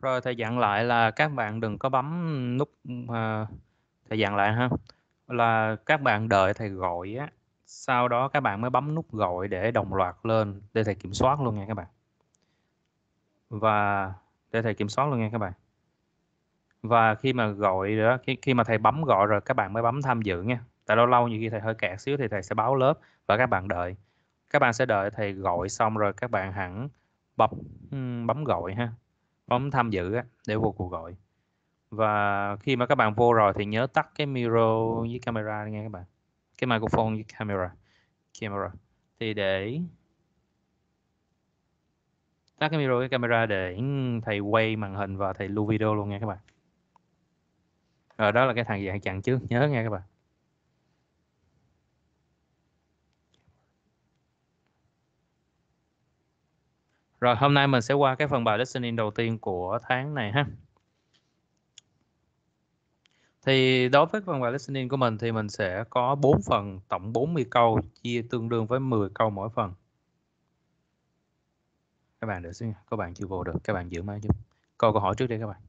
Rồi thầy dặn lại là các bạn đừng có bấm nút à, thầy dặn lại ha. Là các bạn đợi thầy gọi á, sau đó các bạn mới bấm nút gọi để đồng loạt lên để thầy kiểm soát luôn nha các bạn. Và để thầy kiểm soát luôn nha các bạn. Và khi mà gọi đó khi, khi mà thầy bấm gọi rồi các bạn mới bấm tham dự nha. Tại lâu lâu như khi thầy hơi kẹt xíu thì thầy sẽ báo lớp và các bạn đợi. Các bạn sẽ đợi thầy gọi xong rồi các bạn hẳn bấm bấm gọi ha bấm tham dự á, để vô cuộc gọi và khi mà các bạn vô rồi thì nhớ tắt cái mirror với camera nghe các bạn cái microphone với camera camera thì để tắt cái mirror với camera để thầy quay màn hình và thầy lưu video luôn nha các bạn rồi đó là cái thằng dạng chặn trước nhớ nghe các bạn Rồi hôm nay mình sẽ qua cái phần bài listening đầu tiên của tháng này ha. Thì đối với phần bài listening của mình thì mình sẽ có 4 phần, tổng 40 câu chia tương đương với 10 câu mỗi phần. Các bạn đợi xin, các bạn chưa vô được, các bạn giữ máy chút. Câu câu hỏi trước đi các bạn.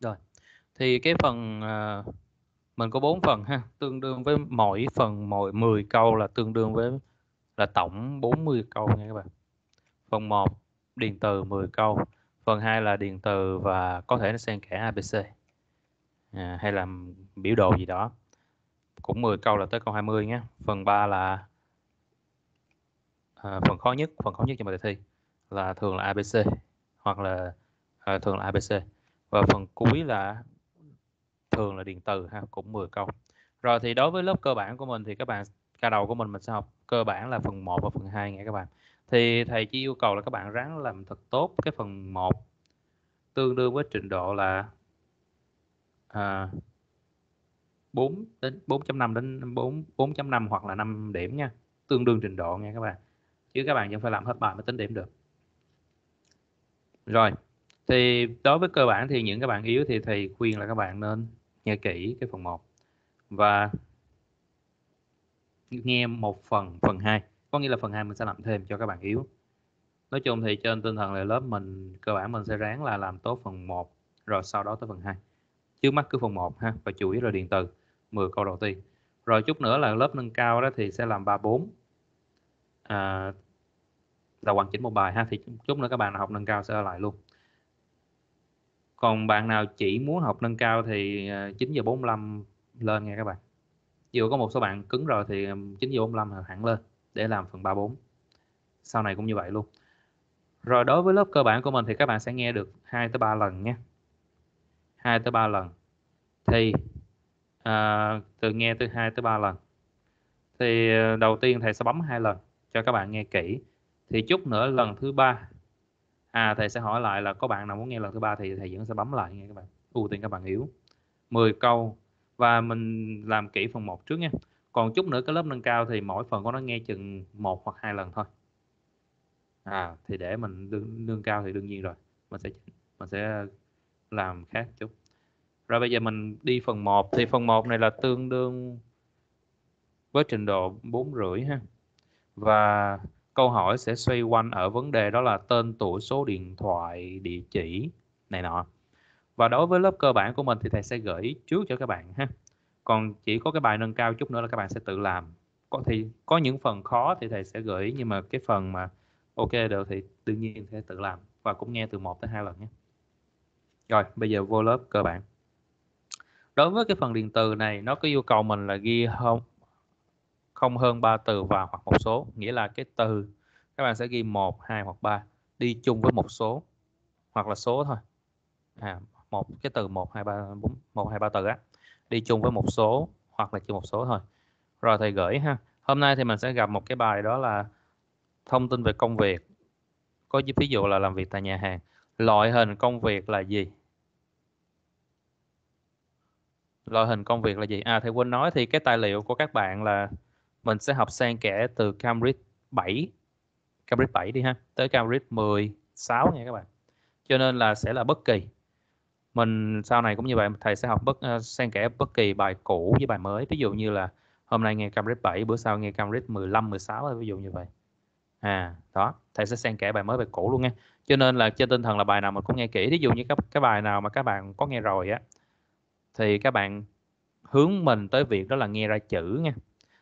Rồi. Thì cái phần à, mình có 4 phần ha, tương đương với mỗi phần mỗi 10 câu là tương đương với là tổng 40 câu nha các bạn. Phần 1 điền từ 10 câu, phần 2 là điền từ và có thể nó xen kẽ ABC. À, hay là biểu đồ gì đó. Cũng 10 câu là tới câu 20 nhé. Phần 3 là à, phần khó nhất, phần khó nhất cho bài thi là thường là ABC hoặc là à, thường là ABC và phần cuối là thường là điện từ ha cũng 10 câu rồi thì đối với lớp cơ bản của mình thì các bạn ca đầu của mình mình sẽ học cơ bản là phần 1 và phần 2 nha các bạn thì thầy chỉ yêu cầu là các bạn ráng làm thật tốt cái phần 1 tương đương với trình độ là à, 4 đến 4.5 đến 4 4.5 hoặc là 5 điểm nha tương đương trình độ nha các bạn chứ các bạn vẫn phải làm hết bài mới tính điểm được rồi thì đối với cơ bản thì những các bạn yếu thì thầy khuyên là các bạn nên nghe kỹ cái phần 1 và nghe một phần phần 2 có nghĩa là phần 2 mình sẽ làm thêm cho các bạn yếu nói chung thì trên tinh thần là lớp mình cơ bản mình sẽ ráng là làm tốt phần 1 rồi sau đó tới phần 2 trước mắt cứ phần 1 ha và chủ yếu là điện từ 10 câu đầu tiên rồi chút nữa là lớp nâng cao đó thì sẽ làm 3 4 à, là hoàn chỉnh một bài ha thì chút nữa các bạn học nâng cao sẽ lại luôn còn bạn nào chỉ muốn học nâng cao thì 9 ờ, giờ 45 lên nha các bạn dù có một số bạn cứng rồi thì 9 giờ 45 hẳn lên để làm phần 34 sau này cũng như vậy luôn rồi đối với lớp cơ bản của mình thì các bạn sẽ nghe được 2 tới 3 lần nha 2 tới 3 lần thì à, ờ, từ nghe từ 2 tới 3 lần thì ờ, đầu tiên thầy sẽ bấm hai lần cho các bạn nghe kỹ thì chút nữa lần thứ ba à thầy sẽ hỏi lại là có bạn nào muốn nghe lần thứ ba thì thầy vẫn sẽ bấm lại nghe các bạn ưu tiên các bạn yếu 10 câu và mình làm kỹ phần 1 trước nha còn chút nữa cái lớp nâng cao thì mỗi phần có nó nghe chừng một hoặc hai lần thôi à thì để mình nâng cao thì đương nhiên rồi mình sẽ mình sẽ làm khác chút rồi bây giờ mình đi phần 1 thì phần 1 này là tương đương với trình độ bốn rưỡi ha và câu hỏi sẽ xoay quanh ở vấn đề đó là tên tuổi số điện thoại địa chỉ này nọ và đối với lớp cơ bản của mình thì thầy sẽ gửi trước cho các bạn ha còn chỉ có cái bài nâng cao chút nữa là các bạn sẽ tự làm có thì có những phần khó thì thầy sẽ gửi nhưng mà cái phần mà ok được thì đương nhiên sẽ tự làm và cũng nghe từ một tới hai lần nhé rồi bây giờ vô lớp cơ bản đối với cái phần điện từ này nó có yêu cầu mình là ghi không? không hơn 3 từ vào hoặc một số nghĩa là cái từ các bạn sẽ ghi một hai hoặc ba đi chung với một số hoặc là số thôi à, một cái từ một hai ba bốn một hai ba từ á đi chung với một số hoặc là chỉ một số thôi rồi thầy gửi ha hôm nay thì mình sẽ gặp một cái bài đó là thông tin về công việc có ví dụ là làm việc tại nhà hàng loại hình công việc là gì loại hình công việc là gì à thầy quên nói thì cái tài liệu của các bạn là mình sẽ học xen kẽ từ Cambridge 7 Cambridge 7 đi ha tới Cambridge 16 nha các bạn cho nên là sẽ là bất kỳ mình sau này cũng như vậy thầy sẽ học bất uh, xen kẽ bất kỳ bài cũ với bài mới ví dụ như là hôm nay nghe Cambridge 7 bữa sau nghe Cambridge 15 16 ví dụ như vậy à đó thầy sẽ xen kẽ bài mới bài cũ luôn nha cho nên là trên tinh thần là bài nào mình cũng nghe kỹ ví dụ như các cái bài nào mà các bạn có nghe rồi á thì các bạn hướng mình tới việc đó là nghe ra chữ nha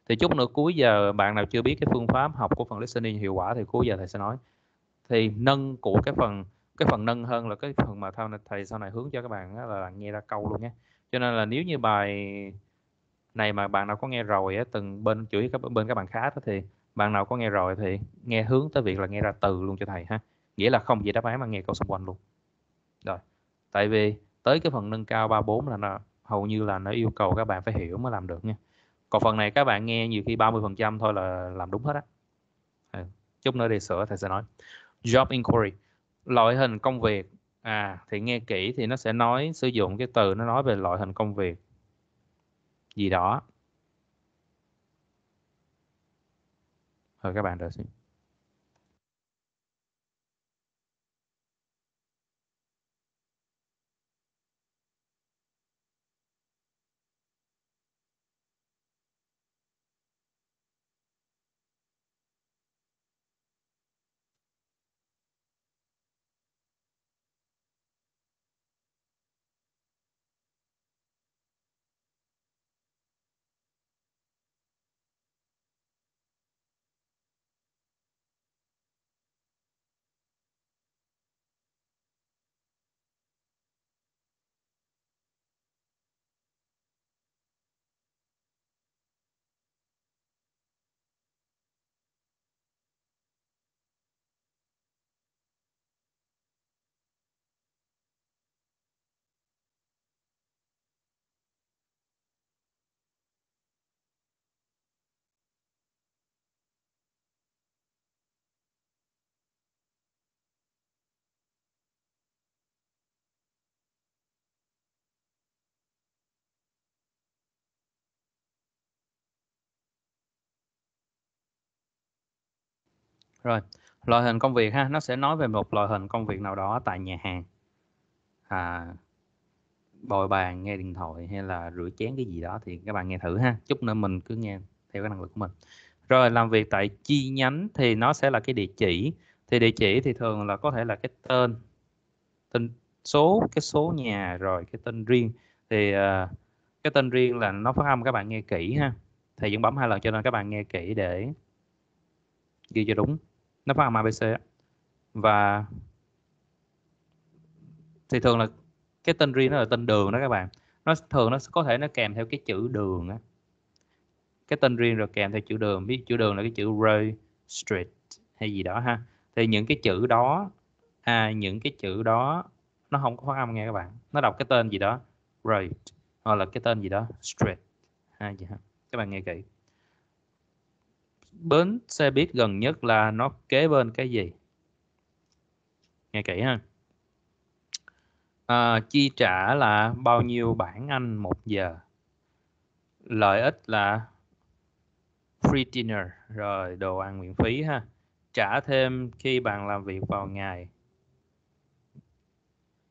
thì chút nữa cuối giờ bạn nào chưa biết cái phương pháp học của phần listening hiệu quả thì cuối giờ thầy sẽ nói thì nâng của cái phần cái phần nâng hơn là cái phần mà thao thầy sau này hướng cho các bạn là bạn nghe ra câu luôn nhé cho nên là nếu như bài này mà bạn nào có nghe rồi á, từng bên chửi các bên các bạn khác đó thì bạn nào có nghe rồi thì nghe hướng tới việc là nghe ra từ luôn cho thầy ha nghĩa là không gì đáp án mà nghe câu xung quanh luôn rồi tại vì tới cái phần nâng cao 34 là nó hầu như là nó yêu cầu các bạn phải hiểu mới làm được nha còn phần này các bạn nghe nhiều khi 30 phần trăm thôi là làm đúng hết á à, chút nữa để sửa thầy sẽ nói job inquiry loại hình công việc à thì nghe kỹ thì nó sẽ nói sử dụng cái từ nó nói về loại hình công việc gì đó rồi các bạn đợi xem Rồi, loại hình công việc ha, nó sẽ nói về một loại hình công việc nào đó tại nhà hàng. À, bồi bàn, nghe điện thoại hay là rửa chén cái gì đó thì các bạn nghe thử ha. Chút nữa mình cứ nghe theo cái năng lực của mình. Rồi làm việc tại chi nhánh thì nó sẽ là cái địa chỉ. Thì địa chỉ thì thường là có thể là cái tên tên số cái số nhà rồi cái tên riêng thì uh, cái tên riêng là nó phát âm các bạn nghe kỹ ha thầy vẫn bấm hai lần cho nên các bạn nghe kỹ để ghi cho đúng nó phát hàm ABC ấy. và thì thường là cái tên riêng nó là tên đường đó các bạn nó thường nó có thể nó kèm theo cái chữ đường á cái tên riêng rồi kèm theo chữ đường biết chữ đường là cái chữ Ray Street hay gì đó ha thì những cái chữ đó à, những cái chữ đó nó không có phát âm nghe các bạn nó đọc cái tên gì đó Ray hoặc là cái tên gì đó Street ha, vậy ha. các bạn nghe kỹ bến xe buýt gần nhất là nó kế bên cái gì nghe kỹ ha à, chi trả là bao nhiêu bảng anh một giờ lợi ích là free dinner rồi đồ ăn miễn phí ha trả thêm khi bạn làm việc vào ngày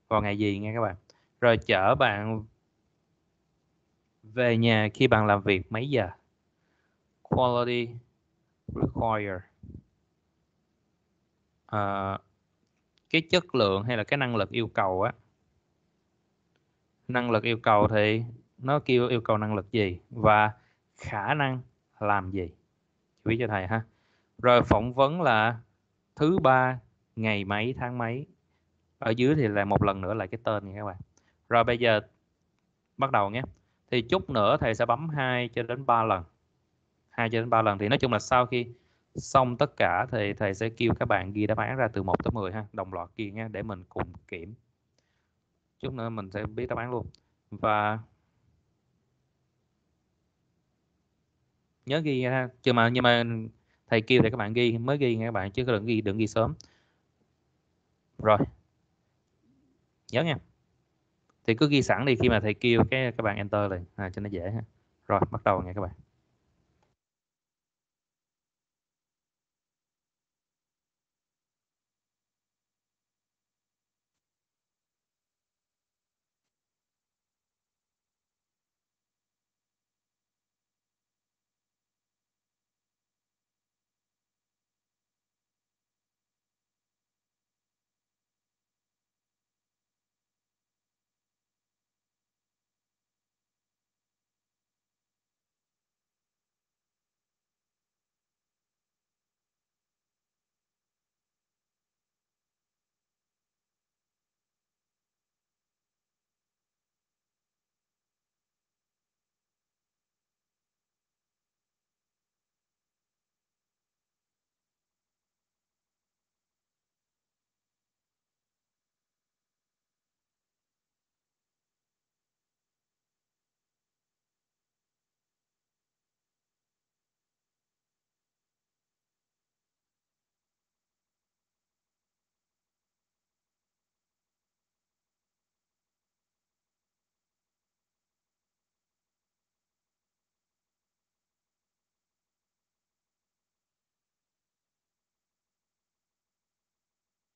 vào ngày gì nghe các bạn rồi chở bạn về nhà khi bạn làm việc mấy giờ quality require à, cái chất lượng hay là cái năng lực yêu cầu á năng lực yêu cầu thì nó kêu yêu cầu năng lực gì và khả năng làm gì chú ý cho thầy ha rồi phỏng vấn là thứ ba ngày mấy tháng mấy ở dưới thì là một lần nữa là cái tên nha các bạn rồi bây giờ bắt đầu nhé thì chút nữa thầy sẽ bấm 2 cho đến 3 lần 2 cho đến 3 lần thì nói chung là sau khi xong tất cả thì thầy sẽ kêu các bạn ghi đáp án ra từ 1 tới 10 ha, đồng loạt kia nha để mình cùng kiểm. Chút nữa mình sẽ biết đáp án luôn. Và nhớ ghi ha, chứ mà nhưng mà thầy kêu thì các bạn ghi mới ghi nha các bạn chứ đừng ghi đừng ghi sớm. Rồi. Nhớ nha. Thì cứ ghi sẵn đi khi mà thầy kêu cái các bạn enter liền à, cho nó dễ ha. Rồi, bắt đầu nha các bạn.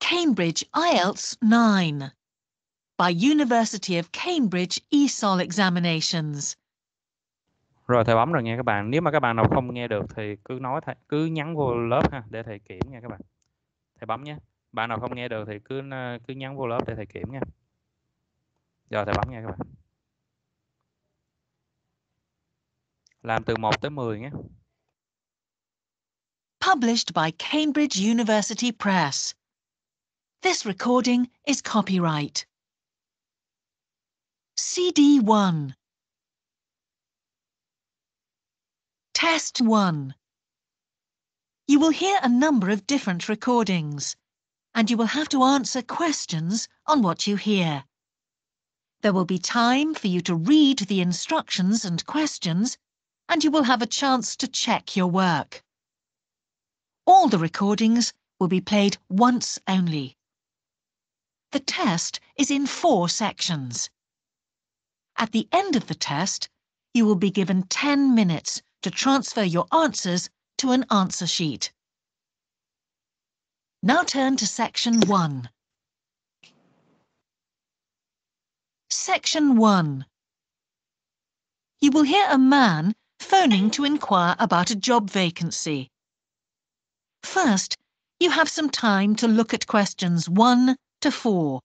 Cambridge IELTS 9 by University of Cambridge ESOL examinations. Rồi thầy bấm rồi nha các bạn. Nếu mà các bạn nào không nghe được thì cứ nói thầy cứ nhắn vô lớp ha để thầy kiểm nha các bạn. Thầy bấm nhé. Bạn nào không nghe được thì cứ ờ, cứ nhắn vô lớp để thầy kiểm nha. Rồi thầy bấm nha các bạn. Làm từ 1 tới 10 nhé. Published by Cambridge University Press. This recording is copyright. CD 1 Test 1 You will hear a number of different recordings and you will have to answer questions on what you hear. There will be time for you to read the instructions and questions and you will have a chance to check your work. All the recordings will be played once only. The test is in four sections. At the end of the test, you will be given 10 minutes to transfer your answers to an answer sheet. Now turn to Section 1. Section 1. You will hear a man phoning to inquire about a job vacancy. First, you have some time to look at questions 1, to 4.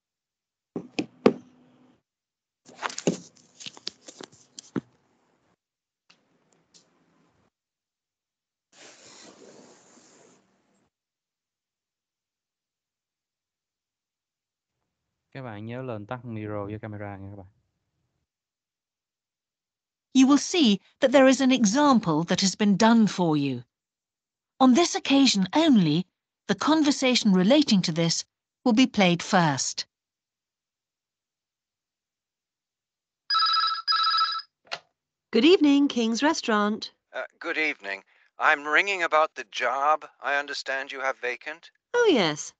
Các bạn nhớ lên tắt với camera nha các bạn. You will see that there is an example that has been done for you. On this occasion only, the conversation relating to this will be played first. Good evening, King's Restaurant. Uh, good evening. I'm ringing about the job I understand you have vacant. Oh, yes.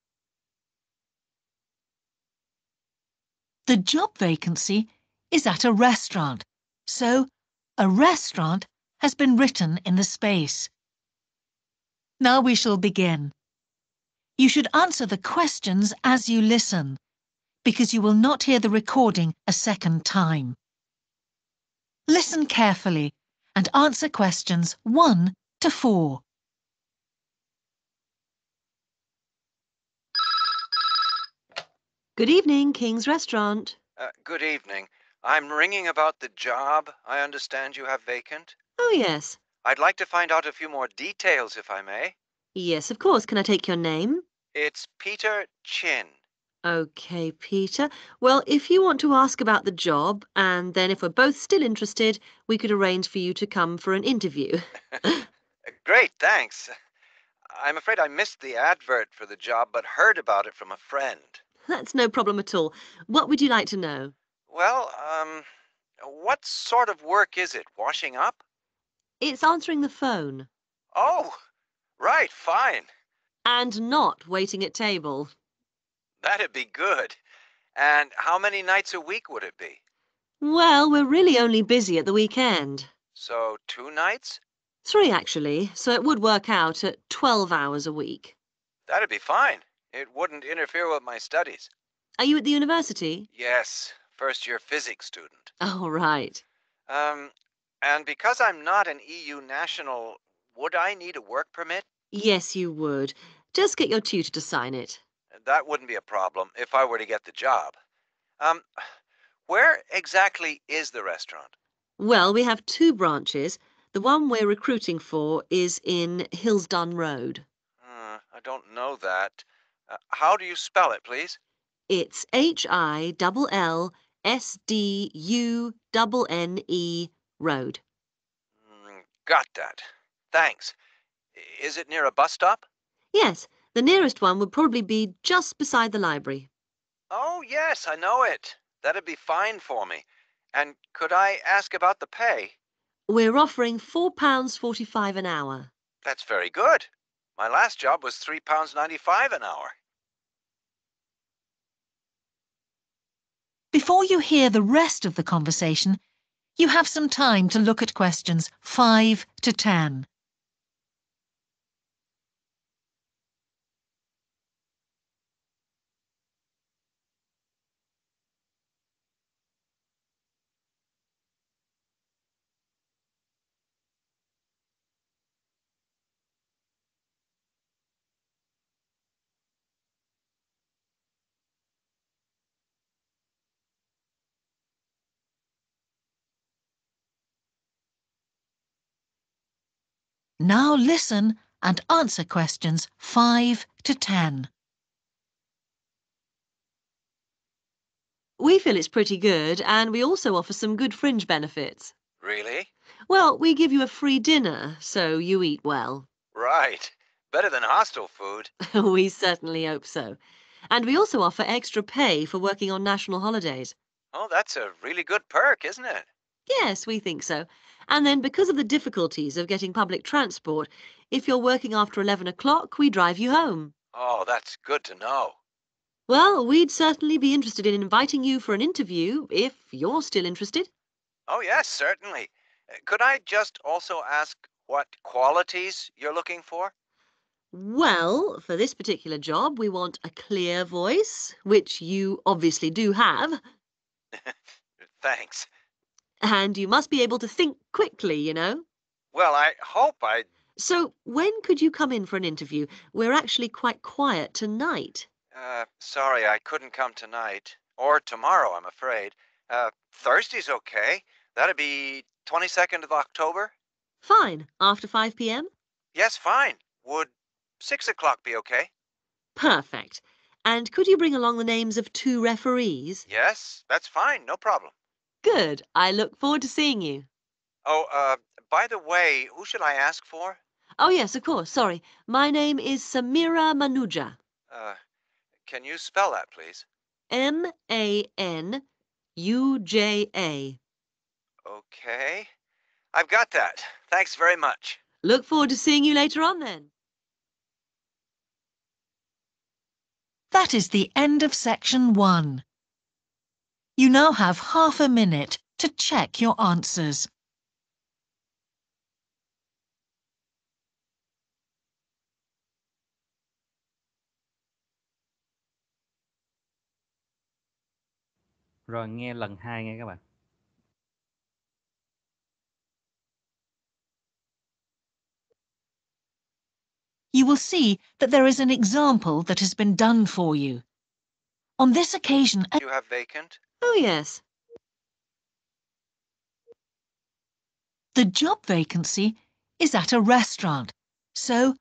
The job vacancy is at a restaurant, so a restaurant has been written in the space. Now we shall begin. You should answer the questions as you listen, because you will not hear the recording a second time. Listen carefully and answer questions 1 to 4. Good evening, King's Restaurant. Uh, good evening. I'm ringing about the job I understand you have vacant. Oh, yes. I'd like to find out a few more details, if I may. Yes, of course. Can I take your name? It's Peter Chin. Okay, Peter. Well, if you want to ask about the job, and then if we're both still interested, we could arrange for you to come for an interview. Great, thanks. I'm afraid I missed the advert for the job, but heard about it from a friend. That's no problem at all. What would you like to know? Well, um, what sort of work is it? Washing up? It's answering the phone. Oh, Right, fine. And not waiting at table. That'd be good. And how many nights a week would it be? Well, we're really only busy at the weekend. So, two nights? Three, actually, so it would work out at 12 hours a week. That'd be fine. It wouldn't interfere with my studies. Are you at the university? Yes, first year physics student. Oh, right. Um, and because I'm not an EU national, would I need a work permit? Yes, you would. Just get your tutor to sign it. That wouldn't be a problem if I were to get the job. Um, where exactly is the restaurant? Well, we have two branches. The one we're recruiting for is in Hillsdon Road. Uh, I don't know that. Uh, how do you spell it, please? It's H I L L S D U N N E Road. Mm, got that. Thanks. Is it near a bus stop? Yes, the nearest one would probably be just beside the library. Oh, yes, I know it. That'd be fine for me. And could I ask about the pay? We're offering £4.45 an hour. That's very good. My last job was £3.95 an hour. Before you hear the rest of the conversation, you have some time to look at questions 5 to 10. Now listen and answer questions 5 to 10. We feel it's pretty good, and we also offer some good fringe benefits. Really? Well, we give you a free dinner, so you eat well. Right. Better than hostel food. we certainly hope so. And we also offer extra pay for working on national holidays. Oh, that's a really good perk, isn't it? Yes, we think so. And then, because of the difficulties of getting public transport, if you're working after 11 o'clock, we drive you home. Oh, that's good to know. Well, we'd certainly be interested in inviting you for an interview if you're still interested. Oh, yes, certainly. Uh, could I just also ask what qualities you're looking for? Well, for this particular job, we want a clear voice, which you obviously do have. Thanks and you must be able to think quickly, you know. Well, I hope I. So, when could you come in for an interview? We're actually quite quiet tonight. Uh, sorry, I couldn't come tonight. Or tomorrow, I'm afraid. Uh, Thursday's okay. That'd be 22nd of October. Fine. After 5 p.m.? Yes, fine. Would 6 o'clock be okay? Perfect. And could you bring along the names of two referees? Yes, that's fine. No problem. Good. I look forward to seeing you. Oh, uh, by the way, who should I ask for? Oh, yes, of course. Sorry. My name is Samira Manuja. Uh, can you spell that, please? M A N U J A. Okay. I've got that. Thanks very much. Look forward to seeing you later on then. That is the end of section one. You now have half a minute to check your answers. Rồi nghe lần hai nghe các bạn. You will see that there is an example that has been done for you. On this occasion, you have vacant Oh, yes. The job vacancy is at a restaurant, so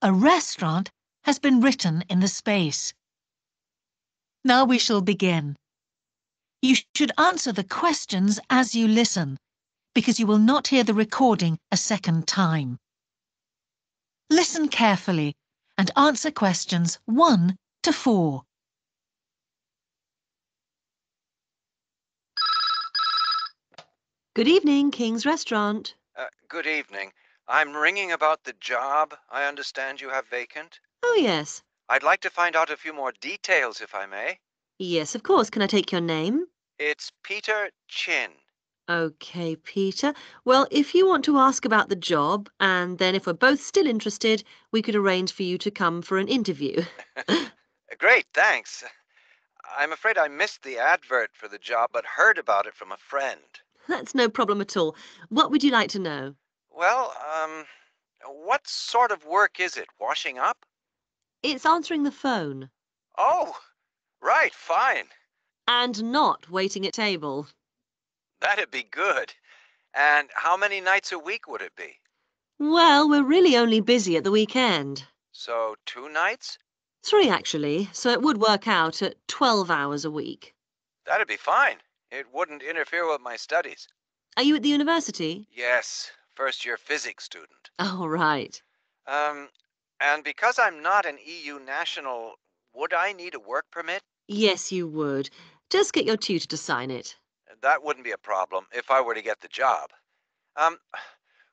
a restaurant has been written in the space. Now we shall begin. You should answer the questions as you listen, because you will not hear the recording a second time. Listen carefully and answer questions 1 to 4. Good evening, King's Restaurant. Uh, good evening. I'm ringing about the job I understand you have vacant. Oh, yes. I'd like to find out a few more details, if I may. Yes, of course. Can I take your name? It's Peter Chin. Okay, Peter. Well, if you want to ask about the job, and then if we're both still interested, we could arrange for you to come for an interview. Great, thanks. I'm afraid I missed the advert for the job, but heard about it from a friend. That's no problem at all. What would you like to know? Well, um, what sort of work is it? Washing up? It's answering the phone. Oh, right, fine. And not waiting at table. That'd be good. And how many nights a week would it be? Well, we're really only busy at the weekend. So, two nights? Three, actually, so it would work out at 12 hours a week. That'd be fine. It wouldn't interfere with my studies. Are you at the university? Yes, first year physics student. Oh, right. Um, and because I'm not an EU national, would I need a work permit? Yes, you would. Just get your tutor to sign it. That wouldn't be a problem if I were to get the job. Um,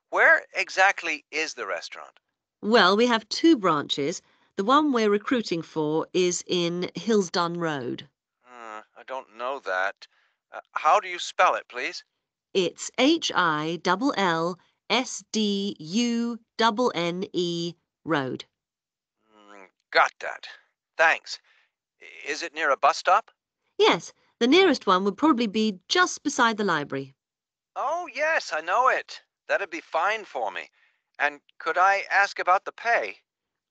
where exactly is the restaurant? Well, we have two branches. The one we're recruiting for is in Hillsdon Road. Uh, I don't know that. Uh, how do you spell it, please? It's H I Double N E Road. Mm, got that. Thanks. Is it near a bus stop? Yes, the nearest one would probably be just beside the library. Oh, yes, I know it. That'd be fine for me. And could I ask about the pay?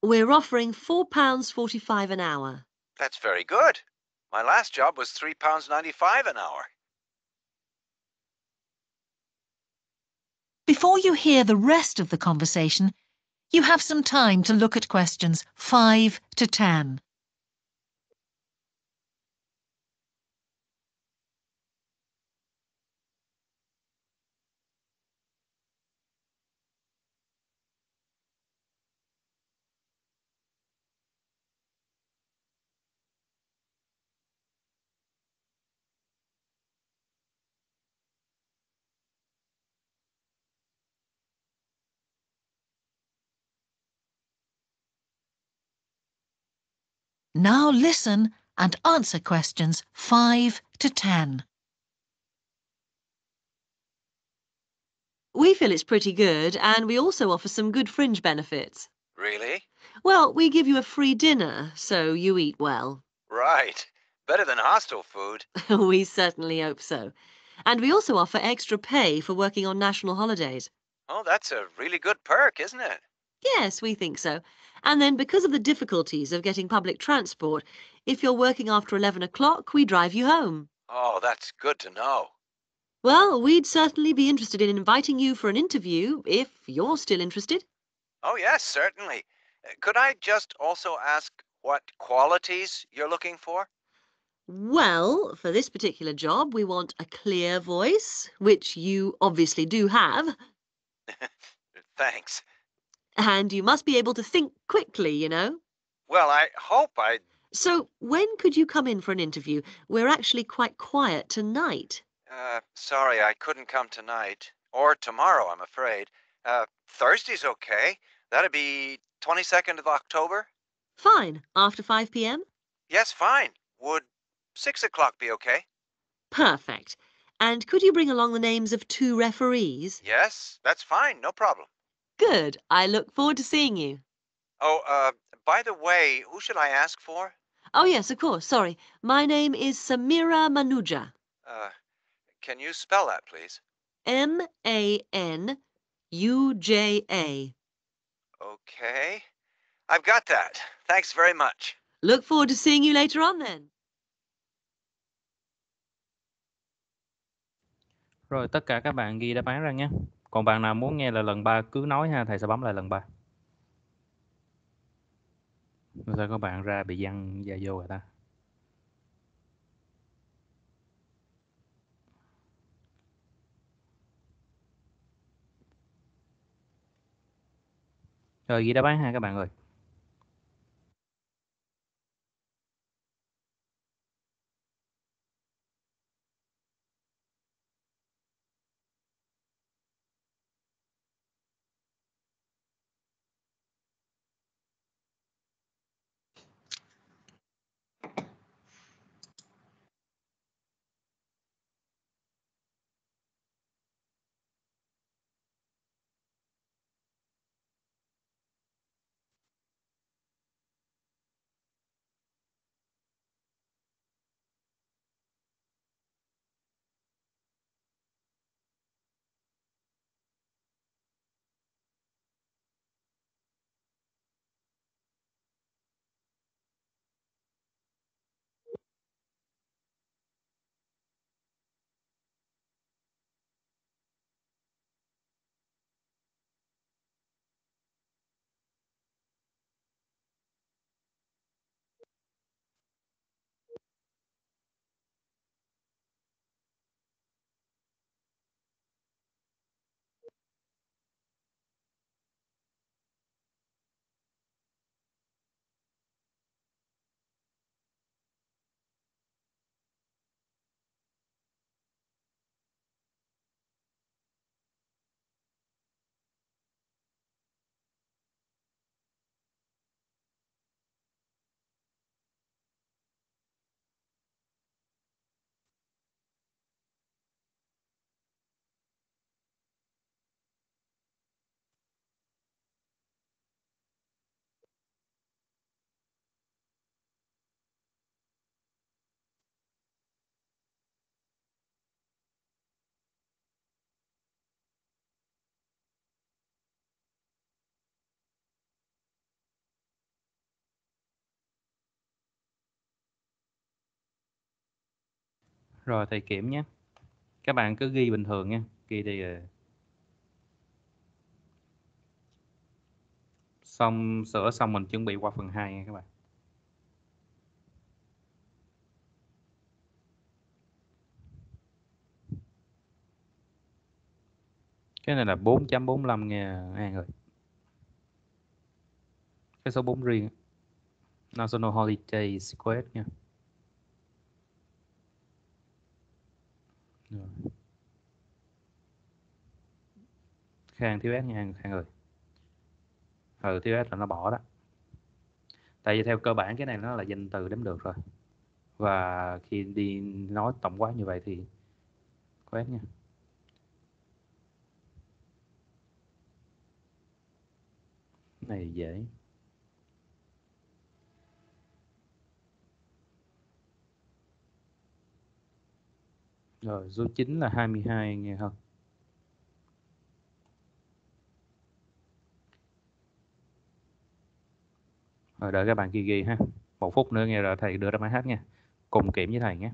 We're offering £4.45 an hour. That's very good. My last job was three pounds ninety-five an hour. Before you hear the rest of the conversation, you have some time to look at questions 5 to 10. Now listen and answer questions 5 to 10. We feel it's pretty good, and we also offer some good fringe benefits. Really? Well, we give you a free dinner, so you eat well. Right. Better than hostel food. we certainly hope so. And we also offer extra pay for working on national holidays. Oh, that's a really good perk, isn't it? Yes, we think so. And then, because of the difficulties of getting public transport, if you're working after 11 o'clock, we drive you home. Oh, that's good to know. Well, we'd certainly be interested in inviting you for an interview if you're still interested. Oh, yes, certainly. Uh, could I just also ask what qualities you're looking for? Well, for this particular job, we want a clear voice, which you obviously do have. Thanks and you must be able to think quickly, you know. Well, I hope I. So, when could you come in for an interview? We're actually quite quiet tonight. Uh, sorry, I couldn't come tonight. Or tomorrow, I'm afraid. Uh, Thursday's okay. That'd be 22nd of October. Fine. After 5 p.m.? Yes, fine. Would 6 o'clock be okay? Perfect. And could you bring along the names of two referees? Yes, that's fine. No problem. Good. I look forward to seeing you. Oh, uh, by the way, who should I ask for? Oh, yes, of course. Sorry. My name is Samira Manuja. Uh, can you spell that, please? M A N U J A. Okay. I've got that. Thanks very much. Look forward to seeing you later on then. Rồi tất cả các bạn ghi đáp án ra nhé. còn bạn nào muốn nghe là lần ba cứ nói ha thầy sẽ bấm lại lần ba sao có bạn ra bị văng ra vô rồi ta rồi ghi đáp án ha các bạn ơi Rồi thầy kiểm nhé. Các bạn cứ ghi bình thường nha. Ghi đi. xong sửa xong mình chuẩn bị qua phần 2 nha các bạn. Cái này là 4.45 nha An ơi. Cái số 4 riêng. National Holiday Square nha. khang thiếu s nha khang ơi ừ thiếu s là nó bỏ đó tại vì theo cơ bản cái này nó là danh từ đếm được rồi và khi đi nói tổng quát như vậy thì quét nha này dễ Rồi số 9 là 22 nghe không? Rồi đợi các bạn ghi ghi ha. Một phút nữa nghe rồi thầy đưa ra bài hát nha. Cùng kiểm với thầy nhé.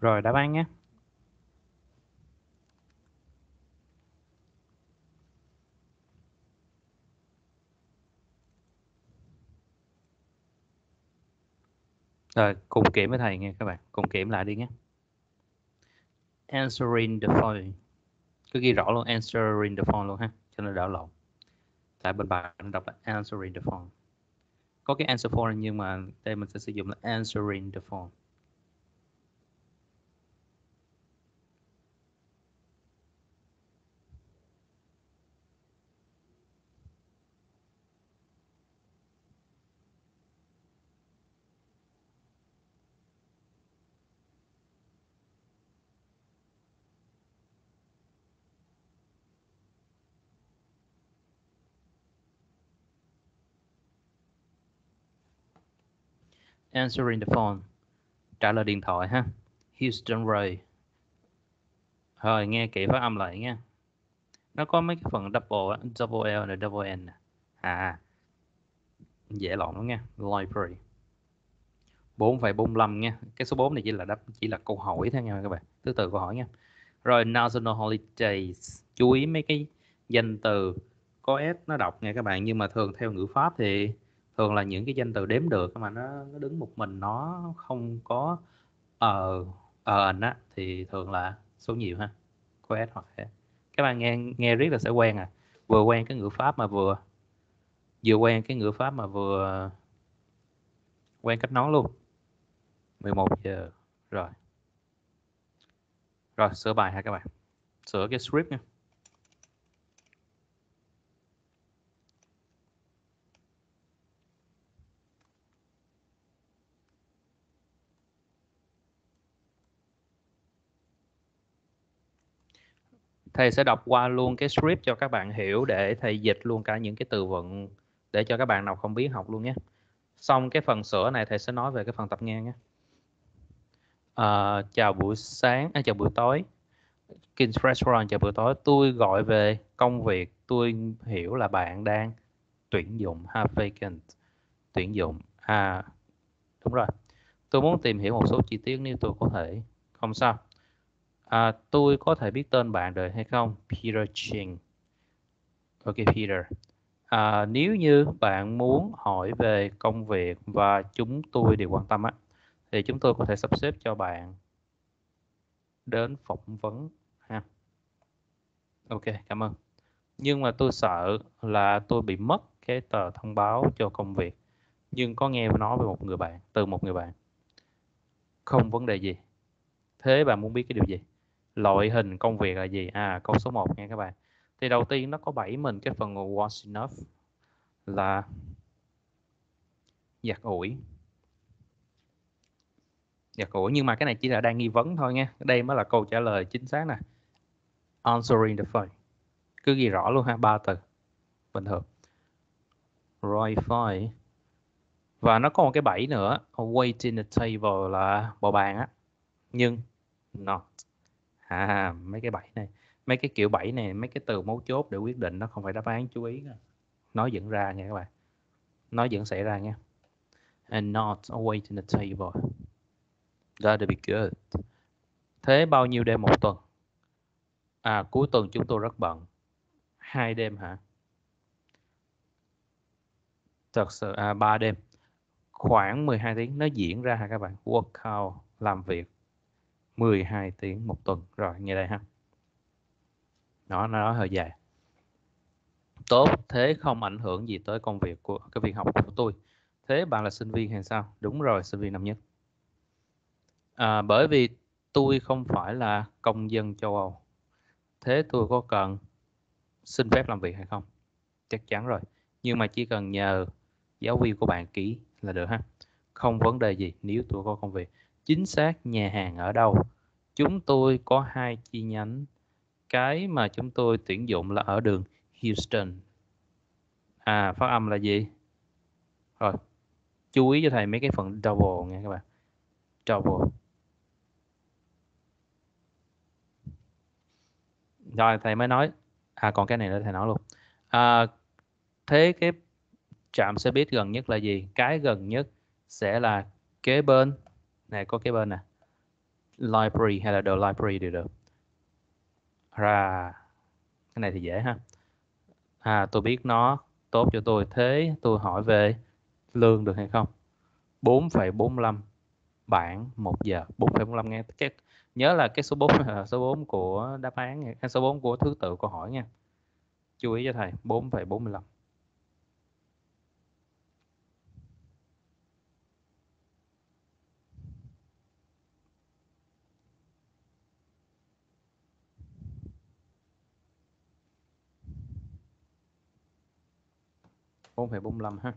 Rồi đáp án nhé. Rồi, cùng kiểm với thầy nghe các bạn, cùng kiểm lại đi nhé. Answering the phone. Cứ ghi rõ luôn answering the phone luôn ha, cho nên đỡ lộn. Tại bên bài nó đọc là answering the phone. Có cái answer phone nhưng mà đây mình sẽ sử dụng là answering the phone. Answering the phone. Trả lời điện thoại ha. Houston Ray. Rồi ờ, nghe kỹ phát âm lại nha. Nó có mấy cái phần double, double L này, double N. À, à, dễ lộn lắm nha. Library. 4,45 nha. Cái số 4 này chỉ là đáp chỉ là câu hỏi thôi nha các bạn. Thứ tự câu hỏi nha. Rồi national holidays. Chú ý mấy cái danh từ có S nó đọc nha các bạn, nhưng mà thường theo ngữ pháp thì thường là những cái danh từ đếm được mà nó, nó đứng một mình nó không có ờ uh, ờ uh, á thì thường là số nhiều ha quét hoặc thế các bạn nghe nghe riết là sẽ quen à vừa quen cái ngữ pháp mà vừa vừa quen cái ngữ pháp mà vừa quen cách nói luôn 11 giờ rồi rồi sửa bài ha các bạn sửa cái script nha thầy sẽ đọc qua luôn cái script cho các bạn hiểu để thầy dịch luôn cả những cái từ vựng để cho các bạn nào không biết học luôn nhé xong cái phần sửa này thầy sẽ nói về cái phần tập nghe nhé à, chào buổi sáng à, chào buổi tối King Restaurant chào buổi tối tôi gọi về công việc tôi hiểu là bạn đang tuyển dụng ha vacant tuyển dụng à đúng rồi tôi muốn tìm hiểu một số chi tiết nếu tôi có thể không sao À, tôi có thể biết tên bạn được hay không? Peter Ching. Ok Peter. À, nếu như bạn muốn hỏi về công việc và chúng tôi đều quan tâm á, thì chúng tôi có thể sắp xếp cho bạn đến phỏng vấn ha. Ok, cảm ơn. Nhưng mà tôi sợ là tôi bị mất cái tờ thông báo cho công việc. Nhưng có nghe nói về một người bạn, từ một người bạn. Không vấn đề gì. Thế bạn muốn biết cái điều gì? loại hình công việc là gì à câu số 1 nha các bạn thì đầu tiên nó có bảy mình cái phần was enough là giặt ủi giặt ủi nhưng mà cái này chỉ là đang nghi vấn thôi nha đây mới là câu trả lời chính xác nè answering the phone cứ ghi rõ luôn ha ba từ bình thường rồi fine và nó có một cái bảy nữa waiting the table là bò bàn á nhưng no à mấy cái bẫy này mấy cái kiểu bẫy này mấy cái từ mấu chốt để quyết định nó không phải đáp án chú ý nó vẫn ra nha các bạn nó vẫn xảy ra nha and not away in the table that'd be good thế bao nhiêu đêm một tuần à cuối tuần chúng tôi rất bận hai đêm hả thật sự à, ba đêm khoảng 12 tiếng nó diễn ra hả các bạn workout làm việc 12 tiếng một tuần rồi nghe đây ha nó nó nói hơi dài tốt thế không ảnh hưởng gì tới công việc của cái việc học của tôi thế bạn là sinh viên hay sao đúng rồi sinh viên năm nhất à, bởi vì tôi không phải là công dân châu âu thế tôi có cần xin phép làm việc hay không chắc chắn rồi nhưng mà chỉ cần nhờ giáo viên của bạn ký là được ha không vấn đề gì nếu tôi có công việc chính xác nhà hàng ở đâu. Chúng tôi có hai chi nhánh. Cái mà chúng tôi tuyển dụng là ở đường Houston. À, phát âm là gì? Rồi, chú ý cho thầy mấy cái phần double nha các bạn. Double. Rồi, thầy mới nói. À, còn cái này nữa thầy nói luôn. À, thế cái trạm xe buýt gần nhất là gì? Cái gần nhất sẽ là kế bên này có cái bên nè library hay là the library đều được ra cái này thì dễ ha à tôi biết nó tốt cho tôi thế tôi hỏi về lương được hay không 4,45 bảng 1 giờ 4,45 nghe cái nhớ là cái số 4 số 4 của đáp án số 4 của thứ tự câu hỏi nha chú ý cho thầy 4,45 0,45 ha.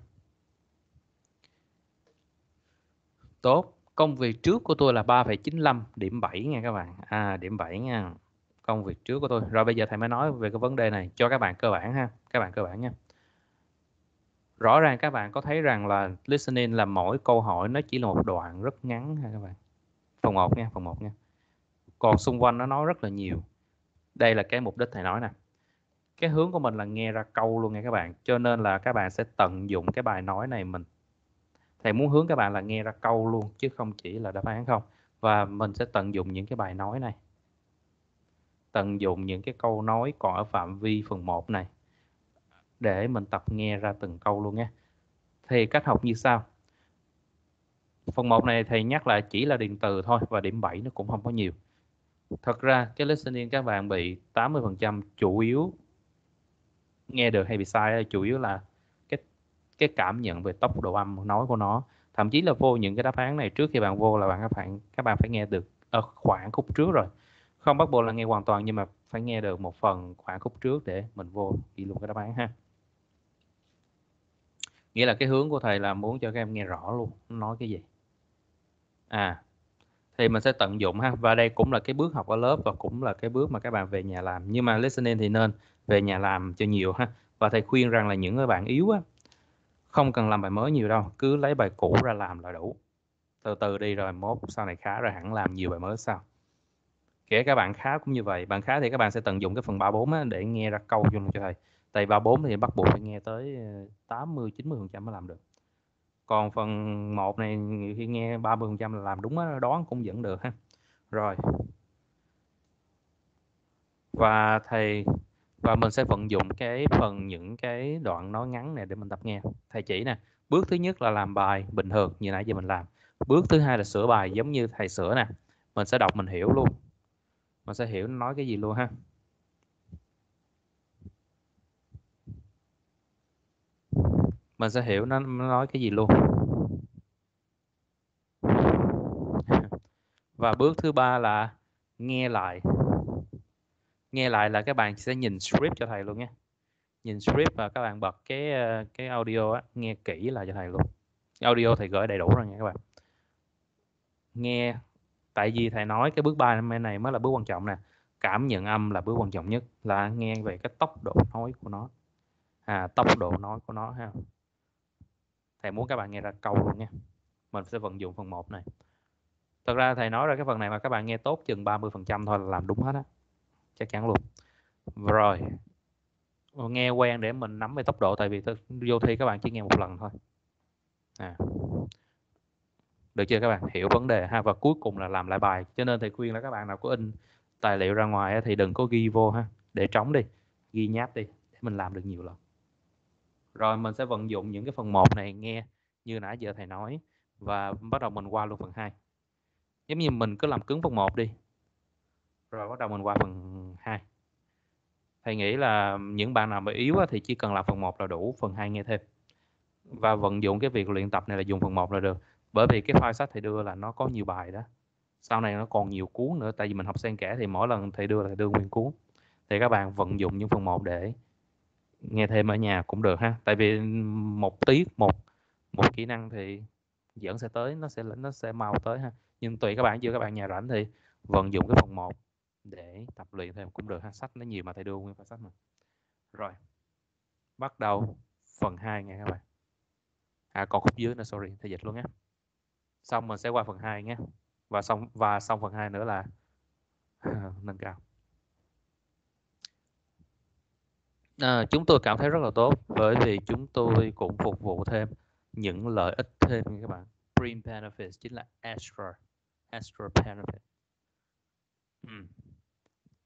Tốt, công việc trước của tôi là 3,95 điểm 7 nha các bạn. À điểm 7 nha. Công việc trước của tôi. Rồi bây giờ thầy mới nói về cái vấn đề này cho các bạn cơ bản ha, các bạn cơ bản nha. Rõ ràng các bạn có thấy rằng là listening là mỗi câu hỏi nó chỉ là một đoạn rất ngắn ha các bạn. Phần 1 nha, phần 1 nha. Còn xung quanh nó nói rất là nhiều. Đây là cái mục đích thầy nói nè cái hướng của mình là nghe ra câu luôn nha các bạn cho nên là các bạn sẽ tận dụng cái bài nói này mình thầy muốn hướng các bạn là nghe ra câu luôn chứ không chỉ là đáp án không và mình sẽ tận dụng những cái bài nói này tận dụng những cái câu nói còn ở phạm vi phần 1 này để mình tập nghe ra từng câu luôn nha thì cách học như sau phần 1 này thầy nhắc lại chỉ là điện từ thôi và điểm 7 nó cũng không có nhiều thật ra cái listening các bạn bị 80% chủ yếu nghe được hay bị sai chủ yếu là cái cái cảm nhận về tốc độ âm nói của nó thậm chí là vô những cái đáp án này trước khi bạn vô là bạn các bạn các bạn phải nghe được ở ờ, khoảng khúc trước rồi không bắt buộc là nghe hoàn toàn nhưng mà phải nghe được một phần khoảng khúc trước để mình vô ghi luôn cái đáp án ha nghĩa là cái hướng của thầy là muốn cho các em nghe rõ luôn nói cái gì à thì mình sẽ tận dụng ha và đây cũng là cái bước học ở lớp và cũng là cái bước mà các bạn về nhà làm nhưng mà listening thì nên về nhà làm cho nhiều ha và thầy khuyên rằng là những người bạn yếu á không cần làm bài mới nhiều đâu cứ lấy bài cũ ra làm là đủ từ từ đi rồi mốt sau này khá rồi hẳn làm nhiều bài mới sau kể cả bạn khá cũng như vậy bạn khá thì các bạn sẽ tận dụng cái phần ba bốn để nghe ra câu cho thầy tại bốn thì bắt buộc phải nghe tới 80 ờ, 90 phần trăm mới làm được còn phần 1 này nhiều khi nghe 30 phần trăm là làm đúng đó, đoán cũng vẫn được ha rồi và thầy và mình sẽ vận dụng cái phần những cái đoạn nói ngắn này để mình tập nghe thầy chỉ nè bước thứ nhất là làm bài bình thường như nãy giờ mình làm bước thứ hai là sửa bài giống như thầy sửa nè mình sẽ đọc mình hiểu luôn mình sẽ hiểu nói cái gì luôn ha mình sẽ hiểu nó, nó nói cái gì luôn và bước thứ ba là nghe lại nghe lại là các bạn sẽ nhìn script cho thầy luôn nhé nhìn script và các bạn bật cái ờ, cái audio á, nghe kỹ lại cho thầy luôn audio thầy gửi đầy đủ rồi nha các bạn nghe tại vì thầy nói cái bước ba này mới là bước quan trọng nè cảm nhận âm là bước quan trọng nhất là nghe về cái tốc độ nói của nó à tốc độ nói của nó ha thầy muốn các bạn nghe ra câu luôn nha mình sẽ vận dụng phần 1 này thật ra thầy nói ra cái phần này mà các bạn nghe tốt chừng 30 phần trăm thôi là làm đúng hết á chắc chắn luôn rồi ờ, nghe quen để mình nắm về tốc độ tại vì vô thi các bạn chỉ nghe một lần thôi à. được chưa các bạn hiểu vấn đề ha và cuối cùng là làm lại bài cho nên thầy khuyên là các bạn nào có in tài liệu ra ngoài thì đừng có ghi vô ha để trống đi ghi nháp đi để mình làm được nhiều lần rồi mình sẽ vận dụng những cái phần 1 này nghe như nãy giờ thầy nói và bắt đầu mình qua luôn phần 2 giống như mình cứ làm cứng phần 1 đi rồi bắt đầu mình qua phần 2 thầy nghĩ là những bạn nào mà yếu thì chỉ cần làm phần 1 là đủ phần 2 nghe thêm và vận dụng cái việc luyện tập này là dùng phần 1 là được bởi vì cái file sách thầy đưa là nó có nhiều bài đó sau này nó còn nhiều cuốn nữa tại vì mình học xen kẽ thì mỗi lần thầy đưa là thầy đưa nguyên cuốn thì các bạn vận dụng những phần 1 để nghe thêm ở nhà cũng được ha tại vì một tiết một một kỹ năng thì dẫn sẽ tới nó sẽ nó sẽ mau tới ha nhưng tùy các bạn chưa các bạn nhà rảnh thì vận dụng cái phần 1 để tập luyện thêm cũng được ha sách nó nhiều mà thầy đưa nguyên phải sách mà rồi bắt đầu phần 2 nha các bạn à còn khúc dưới nữa sorry thầy dịch luôn nhé xong mình sẽ qua phần 2 nhé và xong và xong phần 2 nữa là nâng cao À, chúng tôi cảm thấy rất là tốt bởi vì chúng tôi cũng phục vụ thêm những lợi ích thêm các bạn. Green benefits chính là extra extra benefit. Ừ.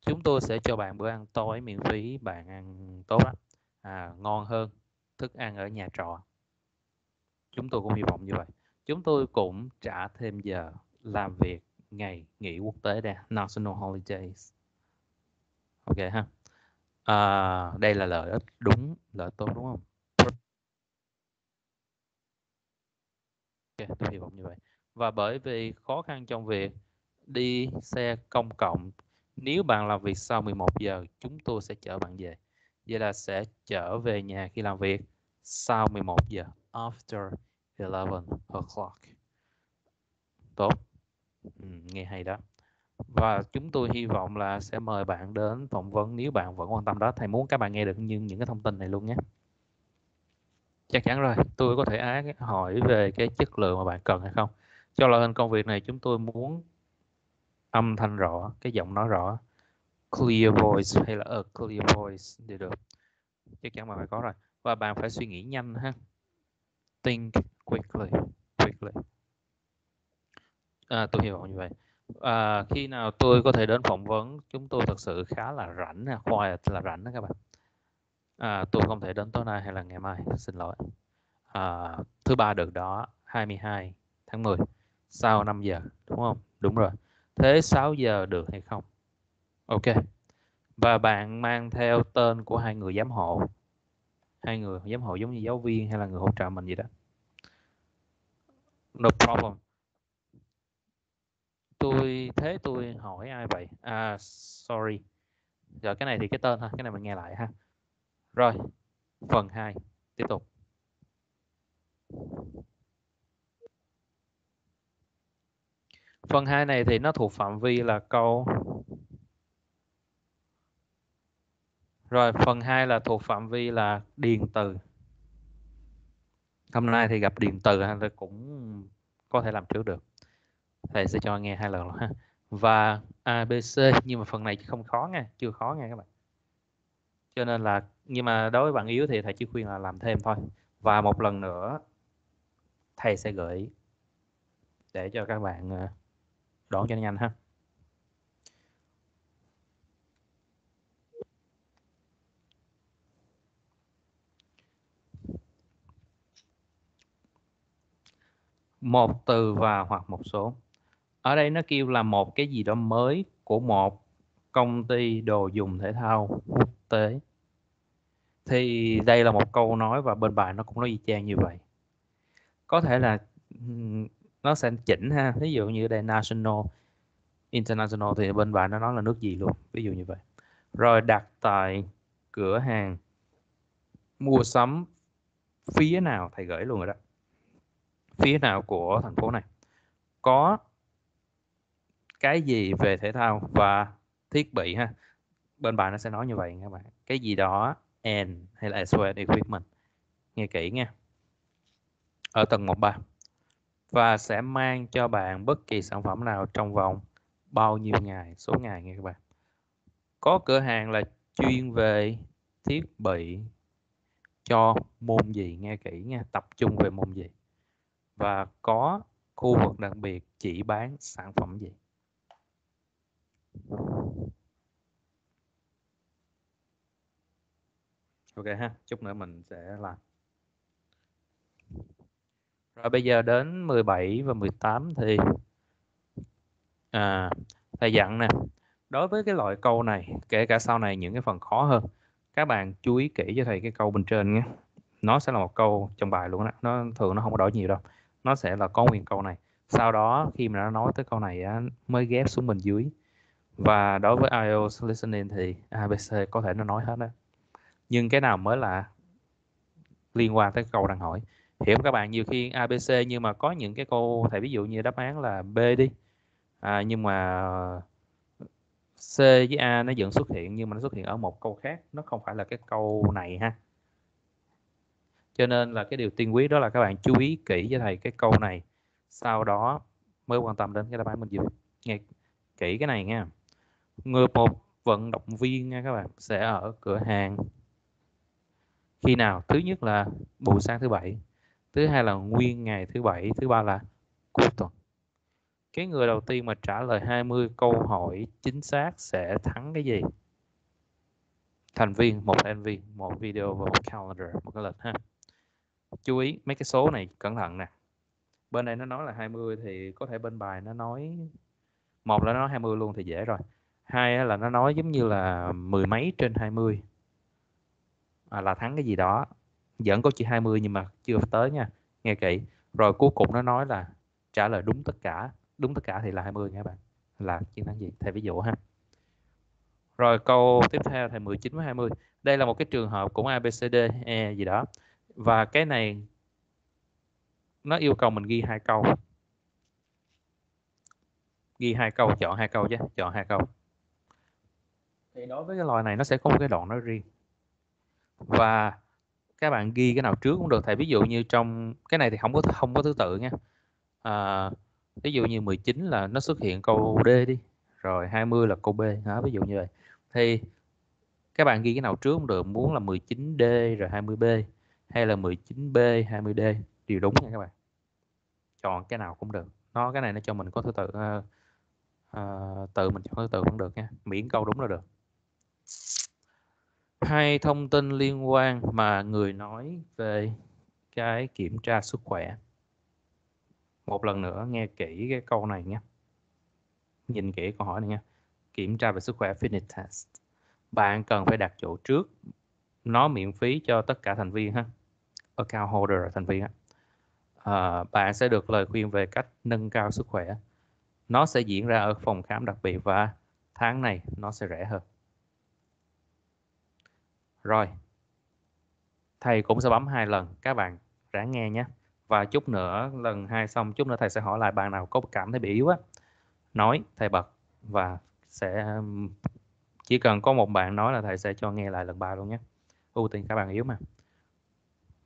Chúng tôi sẽ cho bạn bữa ăn tối miễn phí, bạn ăn tốt lắm, à, ngon hơn thức ăn ở nhà trọ. Chúng tôi cũng hy vọng như vậy. Chúng tôi cũng trả thêm giờ làm việc ngày nghỉ quốc tế đây, National Holidays. Ok ha à, đây là lợi ích đúng lợi ích tốt đúng không okay, tôi hy vọng như vậy và bởi vì khó khăn trong việc đi xe công cộng nếu bạn làm việc sau 11 giờ chúng tôi sẽ chở bạn về vậy là sẽ trở về nhà khi làm việc sau 11 giờ after 11 o'clock tốt ừ, nghe hay đó và chúng tôi hy vọng là sẽ mời bạn đến phỏng vấn nếu bạn vẫn quan tâm đó thầy muốn các bạn nghe được những những cái thông tin này luôn nhé chắc chắn rồi tôi có thể á, hỏi về cái chất lượng mà bạn cần hay không cho loại hình công việc này chúng tôi muốn âm thanh rõ cái giọng nói rõ clear voice hay là a clear voice đều được chắc chắn mà phải có rồi và bạn phải suy nghĩ nhanh ha think quickly quickly à, tôi hy vọng như vậy à, khi nào tôi có thể đến phỏng vấn chúng tôi thật sự khá là rảnh khoai là rảnh đó các bạn à, tôi không thể đến tối nay hay là ngày mai xin lỗi à, thứ ba được đó 22 tháng 10 sau 5 giờ đúng không đúng rồi thế 6 giờ được hay không ok và bạn mang theo tên của hai người giám hộ hai người giám hộ giống như giáo viên hay là người hỗ trợ mình gì đó no problem tôi thế tôi hỏi ai vậy à sorry rồi cái này thì cái tên ha cái này mình nghe lại ha rồi phần 2 tiếp tục phần 2 này thì nó thuộc phạm vi là câu rồi phần 2 là thuộc phạm vi là điền từ hôm nay thì gặp điền từ ha cũng có thể làm trước được thầy sẽ cho nghe hai lần ha và abc nhưng mà phần này không khó nha chưa khó nha các bạn cho nên là nhưng mà đối với bạn yếu thì thầy chỉ khuyên là làm thêm thôi và một lần nữa thầy sẽ gửi để cho các bạn ờ, đón cho nhanh ha một từ và hoặc một số ở đây nó kêu là một cái gì đó mới của một công ty đồ dùng thể thao quốc tế thì đây là một câu nói và bên bài nó cũng nói y chang như vậy có thể là nó sẽ chỉnh ha ví dụ như đây national international thì bên bài nó nói là nước gì luôn ví dụ như vậy rồi đặt tại cửa hàng mua sắm phía nào thầy gửi luôn rồi đó phía nào của thành phố này có cái gì về thể thao và thiết bị ha bên bạn nó sẽ nói như vậy các bạn cái gì đó and hay là as well equipment nghe kỹ nha ở tầng 13 và sẽ mang cho bạn bất kỳ sản phẩm nào trong vòng bao nhiêu ngày số ngày nghe các bạn có cửa hàng là chuyên về thiết bị cho môn gì nghe kỹ nha tập trung về môn gì và có khu vực đặc biệt chỉ bán sản phẩm gì ok ha chút nữa mình sẽ làm rồi bây giờ đến 17 và 18 thì à, thầy dặn nè đối với cái loại câu này kể cả sau này những cái phần khó hơn các bạn chú ý kỹ cho thầy cái câu bên trên nhé nó sẽ là một câu trong bài luôn đó. nó thường nó không có đổi nhiều đâu nó sẽ là có nguyên câu này sau đó khi mà nó nói tới câu này á, mới ghép xuống bên dưới và đối với IELTS listening thì ABC có thể nó nói hết đó nhưng cái nào mới là liên quan tới câu đang hỏi hiểu các bạn nhiều khi ABC nhưng mà có những cái câu thầy ví dụ như đáp án là B đi à, nhưng mà C với A nó vẫn xuất hiện nhưng mà nó xuất hiện ở một câu khác nó không phải là cái câu này ha cho nên là cái điều tiên quyết đó là các bạn chú ý kỹ với thầy cái câu này sau đó mới quan tâm đến cái đáp án mình dùng nghe kỹ cái này nha người một vận động viên nha các bạn sẽ ở cửa hàng khi nào thứ nhất là buổi sáng thứ bảy thứ hai là nguyên ngày thứ bảy thứ ba là cuối tuần cái người đầu tiên mà trả lời 20 câu hỏi chính xác sẽ thắng cái gì thành viên một thành viên một video và một calendar một cái lịch ha chú ý mấy cái số này cẩn thận nè bên đây nó nói là 20 thì có thể bên bài nó nói một là nó nói 20 luôn thì dễ rồi hai là nó nói giống như là mười mấy trên 20 à, là thắng cái gì đó vẫn có chữ 20 nhưng mà chưa tới nha nghe kỹ rồi cuối cùng nó nói là trả lời đúng tất cả đúng tất cả thì là 20 nha bạn là chiến thắng gì thầy ví dụ ha rồi câu tiếp theo thầy 19 với 20 đây là một cái trường hợp cũng ABCD e gì đó và cái này nó yêu cầu mình ghi hai câu ghi hai câu chọn hai câu chứ chọn hai câu thì đối với cái loài này nó sẽ có một cái đoạn nói riêng và các bạn ghi cái nào trước cũng được thầy ví dụ như trong cái này thì không có không có thứ tự nha à, ví dụ như 19 là nó xuất hiện câu D đi rồi 20 là câu B đó, ví dụ như vậy thì các bạn ghi cái nào trước cũng được muốn là 19D rồi 20B hay là 19B 20D đều đúng nha các bạn chọn cái nào cũng được nó cái này nó cho mình có thứ tự uh, uh, tự mình chọn thứ tự cũng được nha miễn câu đúng là được hay thông tin liên quan mà người nói về cái kiểm tra sức khỏe một lần nữa nghe kỹ cái câu này nhé nhìn kỹ câu hỏi này nhé. kiểm tra về sức khỏe fitness test bạn cần phải đặt chỗ trước nó miễn phí cho tất cả thành viên ha account holder thành viên ha. À, bạn sẽ được lời khuyên về cách nâng cao sức khỏe nó sẽ diễn ra ở phòng khám đặc biệt và tháng này nó sẽ rẻ hơn rồi. Thầy cũng sẽ bấm hai lần các bạn ráng nghe nhé. Và chút nữa lần hai xong chút nữa thầy sẽ hỏi lại bạn nào có cảm thấy bị yếu á nói thầy bật và sẽ chỉ cần có một bạn nói là thầy sẽ cho nghe lại lần ba luôn nhé. Ưu tiên các bạn yếu mà.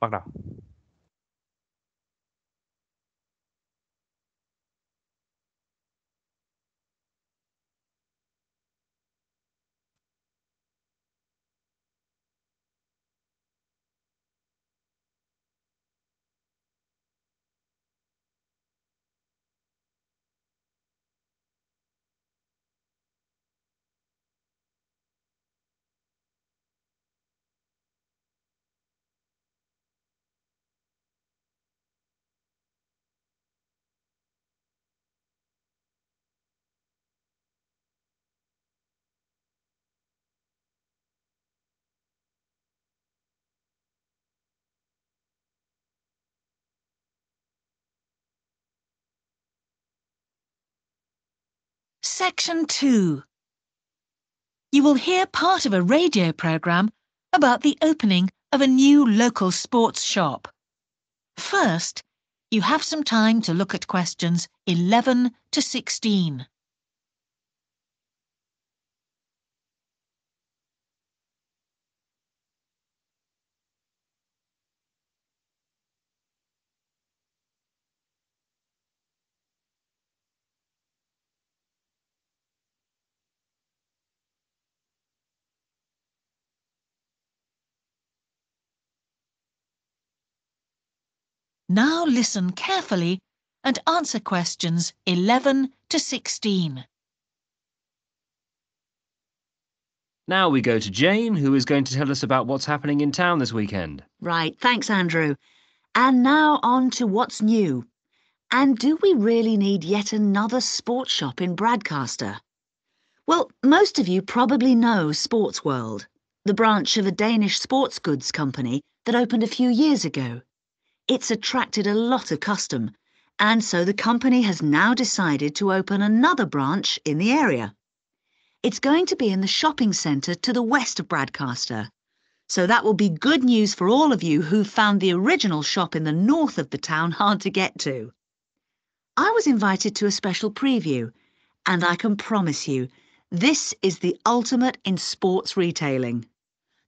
Bắt đầu. Section 2. You will hear part of a radio programme about the opening of a new local sports shop. First, you have some time to look at questions 11 to 16. Now listen carefully and answer questions 11 to 16. Now we go to Jane, who is going to tell us about what's happening in town this weekend. Right, thanks, Andrew. And now on to what's new. And do we really need yet another sports shop in Bradcaster? Well, most of you probably know Sports World, the branch of a Danish sports goods company that opened a few years ago it's attracted a lot of custom, and so the company has now decided to open another branch in the area. It's going to be in the shopping centre to the west of Bradcaster, so that will be good news for all of you who found the original shop in the north of the town hard to get to. I was invited to a special preview, and I can promise you, this is the ultimate in sports retailing.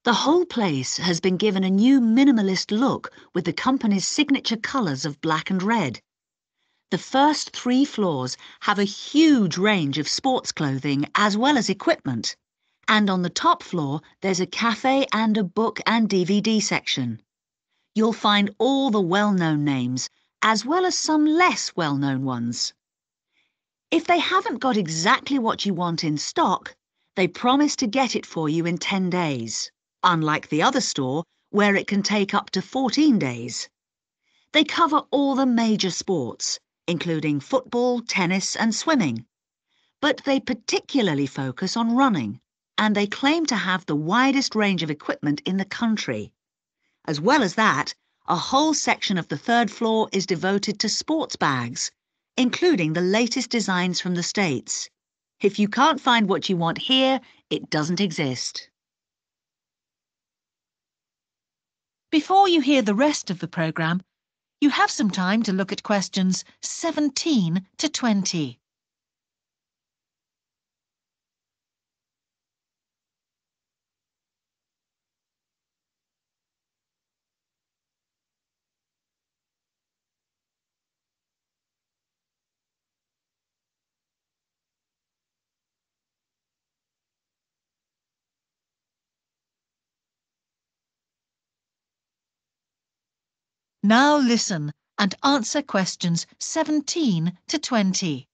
The whole place has been given a new minimalist look with the company's signature colours of black and red. The first three floors have a huge range of sports clothing as well as equipment, and on the top floor there's a cafe and a book and DVD section. You'll find all the well known names, as well as some less well known ones. If they haven't got exactly what you want in stock, they promise to get it for you in 10 days unlike the other store, where it can take up to 14 days. They cover all the major sports, including football, tennis and swimming. But they particularly focus on running, and they claim to have the widest range of equipment in the country. As well as that, a whole section of the third floor is devoted to sports bags, including the latest designs from the States. If you can't find what you want here, it doesn't exist. Before you hear the rest of the programme, you have some time to look at questions 17 to 20. Now listen and answer questions 17 to 20.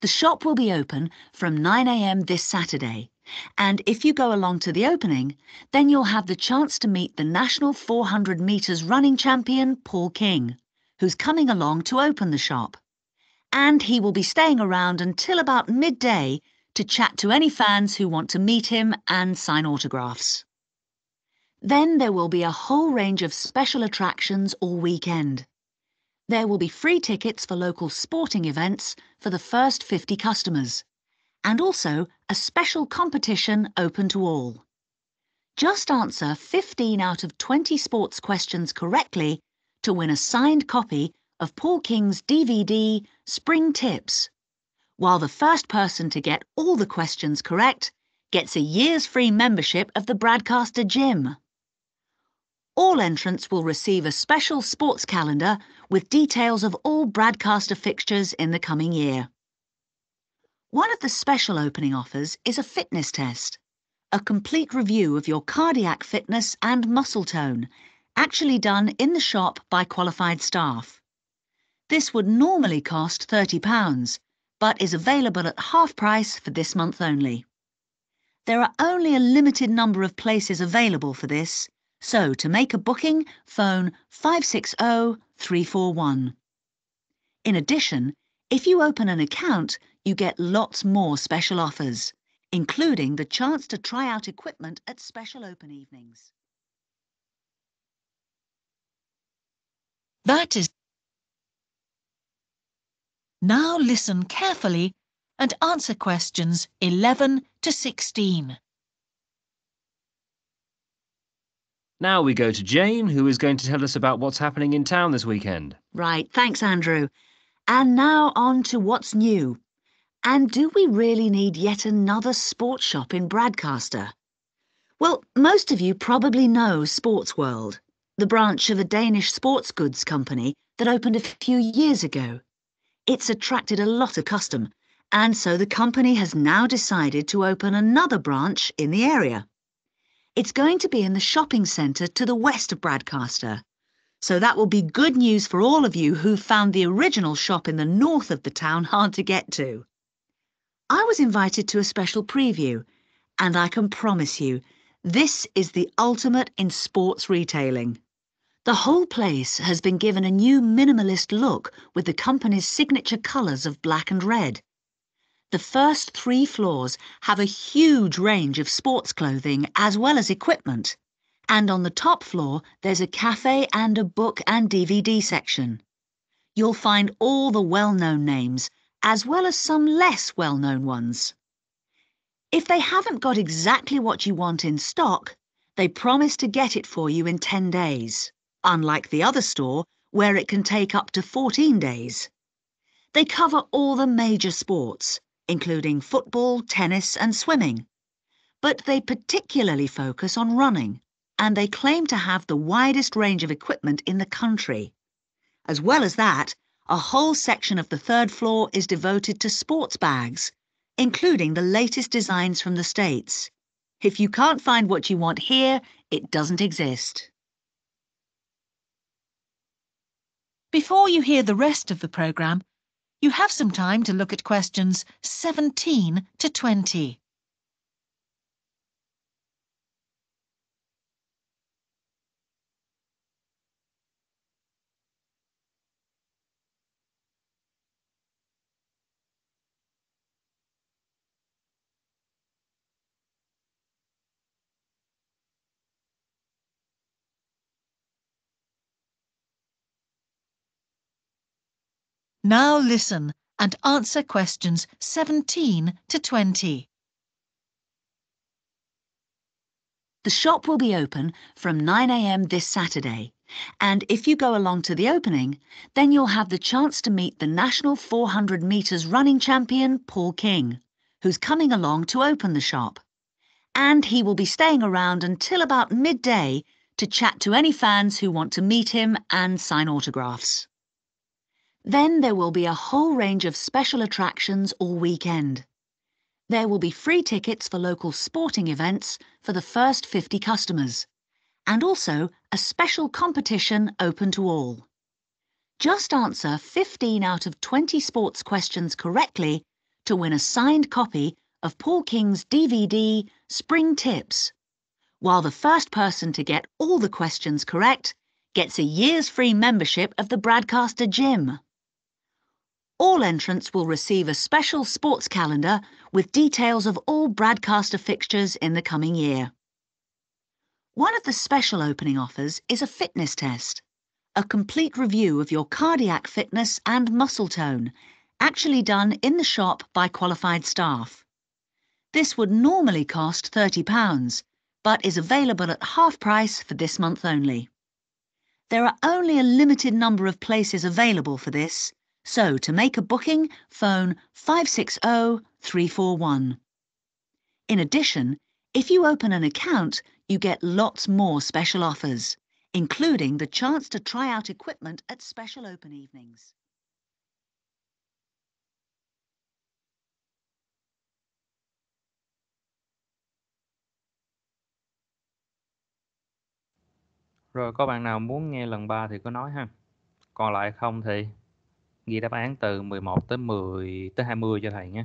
The shop will be open from 9am this Saturday, and if you go along to the opening, then you'll have the chance to meet the national 400 metres running champion Paul King, who's coming along to open the shop. And he will be staying around until about midday to chat to any fans who want to meet him and sign autographs. Then there will be a whole range of special attractions all weekend. There will be free tickets for local sporting events for the first 50 customers, and also a special competition open to all. Just answer 15 out of 20 sports questions correctly to win a signed copy of Paul King's DVD Spring Tips, while the first person to get all the questions correct gets a year's free membership of the Bradcaster Gym all entrants will receive a special sports calendar with details of all Bradcaster fixtures in the coming year. One of the special opening offers is a fitness test, a complete review of your cardiac fitness and muscle tone, actually done in the shop by qualified staff. This would normally cost £30, but is available at half price for this month only. There are only a limited number of places available for this, so to make a booking, phone 560 341. In addition, if you open an account, you get lots more special offers, including the chance to try out equipment at special open evenings. That is. Now listen carefully and answer questions 11 to 16. Now we go to Jane, who is going to tell us about what's happening in town this weekend. Right, thanks, Andrew. And now on to what's new. And do we really need yet another sports shop in Bradcaster? Well, most of you probably know Sports World, the branch of a Danish sports goods company that opened a few years ago. It's attracted a lot of custom, and so the company has now decided to open another branch in the area. It's going to be in the shopping centre to the west of Bradcaster. So that will be good news for all of you who found the original shop in the north of the town hard to get to. I was invited to a special preview, and I can promise you, this is the ultimate in sports retailing. The whole place has been given a new minimalist look with the company's signature colours of black and red. The first three floors have a huge range of sports clothing as well as equipment, and on the top floor there's a cafe and a book and DVD section. You'll find all the well-known names, as well as some less well-known ones. If they haven't got exactly what you want in stock, they promise to get it for you in 10 days, unlike the other store, where it can take up to 14 days. They cover all the major sports, including football, tennis, and swimming. But they particularly focus on running, and they claim to have the widest range of equipment in the country. As well as that, a whole section of the third floor is devoted to sports bags, including the latest designs from the States. If you can't find what you want here, it doesn't exist. Before you hear the rest of the programme, you have some time to look at questions 17 to 20. Now listen and answer questions 17 to 20. The shop will be open from 9am this Saturday, and if you go along to the opening, then you'll have the chance to meet the national 400 metres running champion Paul King, who's coming along to open the shop. And he will be staying around until about midday to chat to any fans who want to meet him and sign autographs. Then there will be a whole range of special attractions all weekend. There will be free tickets for local sporting events for the first 50 customers, and also a special competition open to all. Just answer 15 out of 20 sports questions correctly to win a signed copy of Paul King's DVD Spring Tips, while the first person to get all the questions correct gets a year's free membership of the Bradcaster Gym all entrants will receive a special sports calendar with details of all Bradcaster fixtures in the coming year. One of the special opening offers is a fitness test, a complete review of your cardiac fitness and muscle tone, actually done in the shop by qualified staff. This would normally cost £30, but is available at half price for this month only. There are only a limited number of places available for this, so to make a booking, phone 560 341. In addition, if you open an account, you get lots more special offers, including the chance to try out equipment at special open evenings. Rồi có bạn nào muốn nghe lần 3 thì cứ nói ha. Còn lại không thì ghi đáp án từ 11 tới 10 tới 20 cho thầy nhé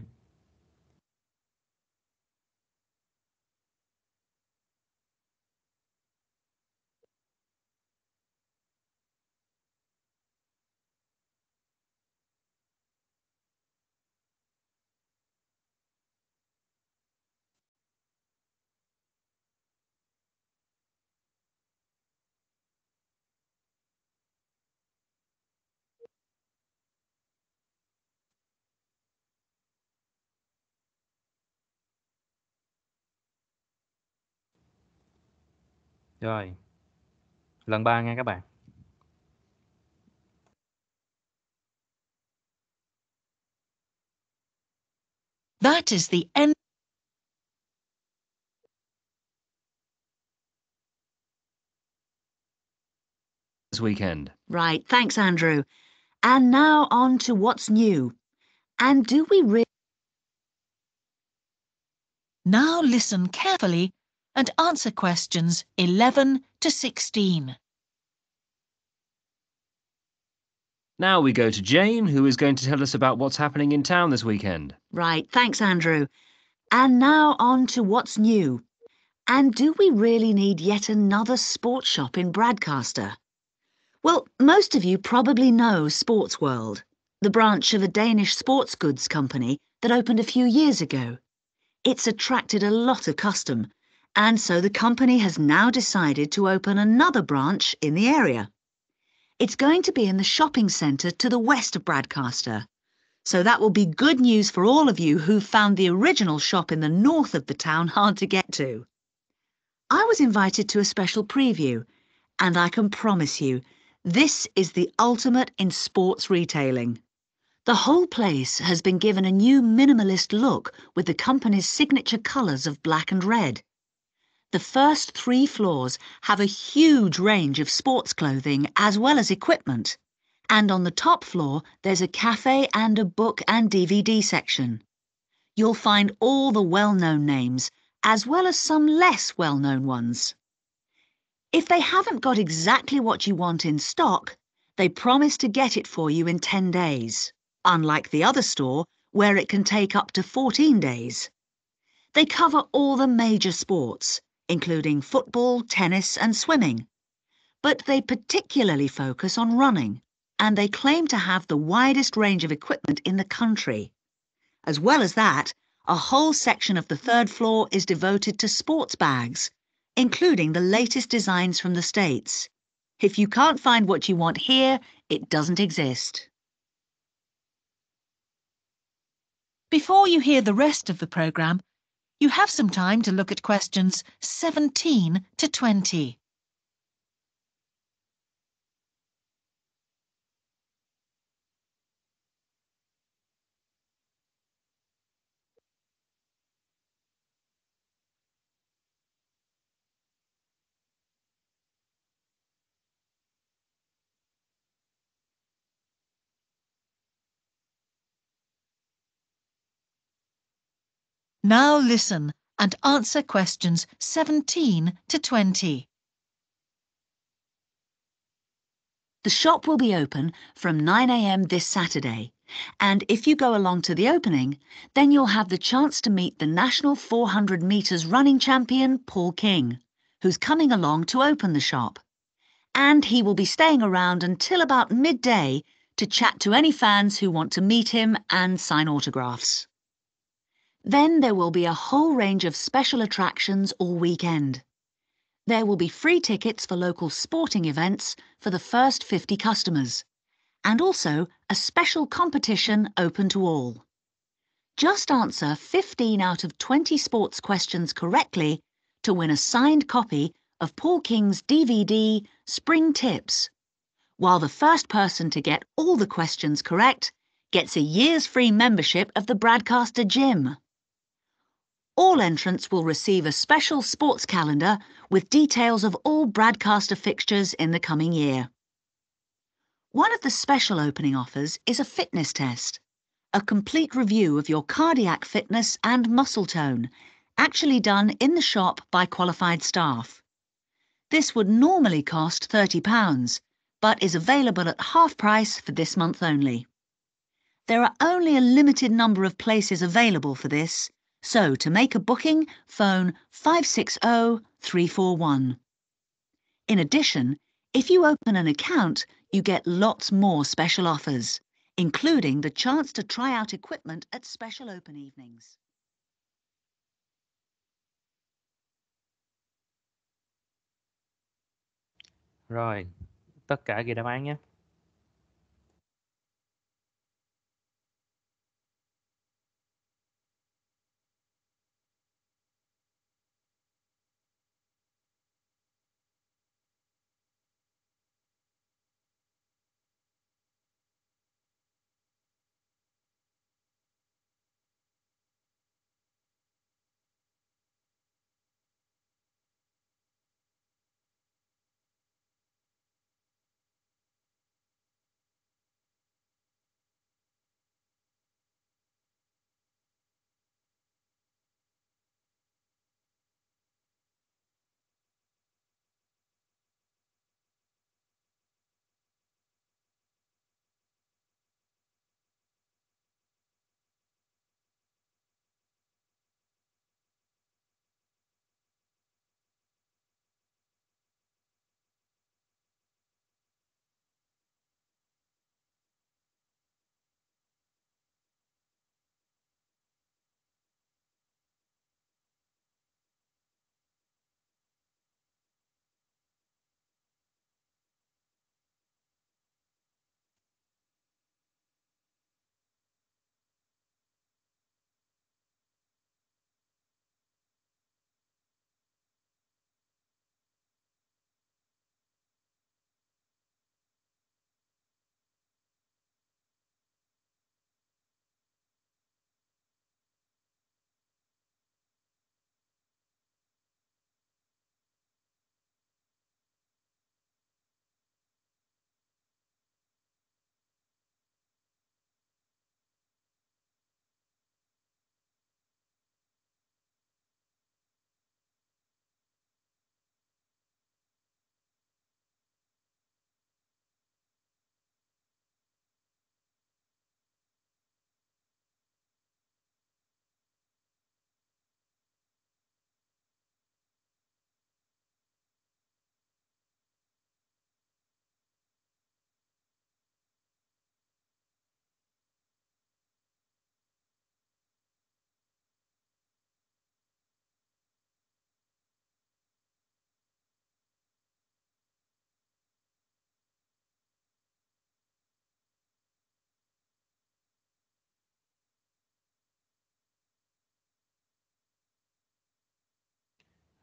Rồi. Lần 3 các bạn. That is the end. This weekend. Right, thanks, Andrew. And now on to what's new. And do we really. Now listen carefully and answer questions 11 to 16. Now we go to Jane, who is going to tell us about what's happening in town this weekend. Right, thanks, Andrew. And now on to what's new. And do we really need yet another sports shop in Bradcaster? Well, most of you probably know Sports World, the branch of a Danish sports goods company that opened a few years ago. It's attracted a lot of custom, and so the company has now decided to open another branch in the area. It's going to be in the shopping centre to the west of Bradcaster, so that will be good news for all of you who found the original shop in the north of the town hard to get to. I was invited to a special preview, and I can promise you, this is the ultimate in sports retailing. The whole place has been given a new minimalist look with the company's signature colours of black and red. The first three floors have a huge range of sports clothing as well as equipment, and on the top floor there's a cafe and a book and DVD section. You'll find all the well-known names, as well as some less well-known ones. If they haven't got exactly what you want in stock, they promise to get it for you in 10 days, unlike the other store, where it can take up to 14 days. They cover all the major sports, including football, tennis, and swimming. But they particularly focus on running, and they claim to have the widest range of equipment in the country. As well as that, a whole section of the third floor is devoted to sports bags, including the latest designs from the States. If you can't find what you want here, it doesn't exist. Before you hear the rest of the programme, you have some time to look at questions 17 to 20. Now listen and answer questions 17 to 20. The shop will be open from 9am this Saturday, and if you go along to the opening, then you'll have the chance to meet the national 400 metres running champion Paul King, who's coming along to open the shop. And he will be staying around until about midday to chat to any fans who want to meet him and sign autographs. Then there will be a whole range of special attractions all weekend. There will be free tickets for local sporting events for the first 50 customers, and also a special competition open to all. Just answer 15 out of 20 sports questions correctly to win a signed copy of Paul King's DVD Spring Tips, while the first person to get all the questions correct gets a year's free membership of the Bradcaster Gym all entrants will receive a special sports calendar with details of all Bradcaster fixtures in the coming year. One of the special opening offers is a fitness test, a complete review of your cardiac fitness and muscle tone, actually done in the shop by qualified staff. This would normally cost £30, but is available at half price for this month only. There are only a limited number of places available for this, so to make a booking, phone 560-341. In addition, if you open an account, you get lots more special offers, including the chance to try out equipment at special open evenings. Rồi, tất cả ghi đáp án nhé.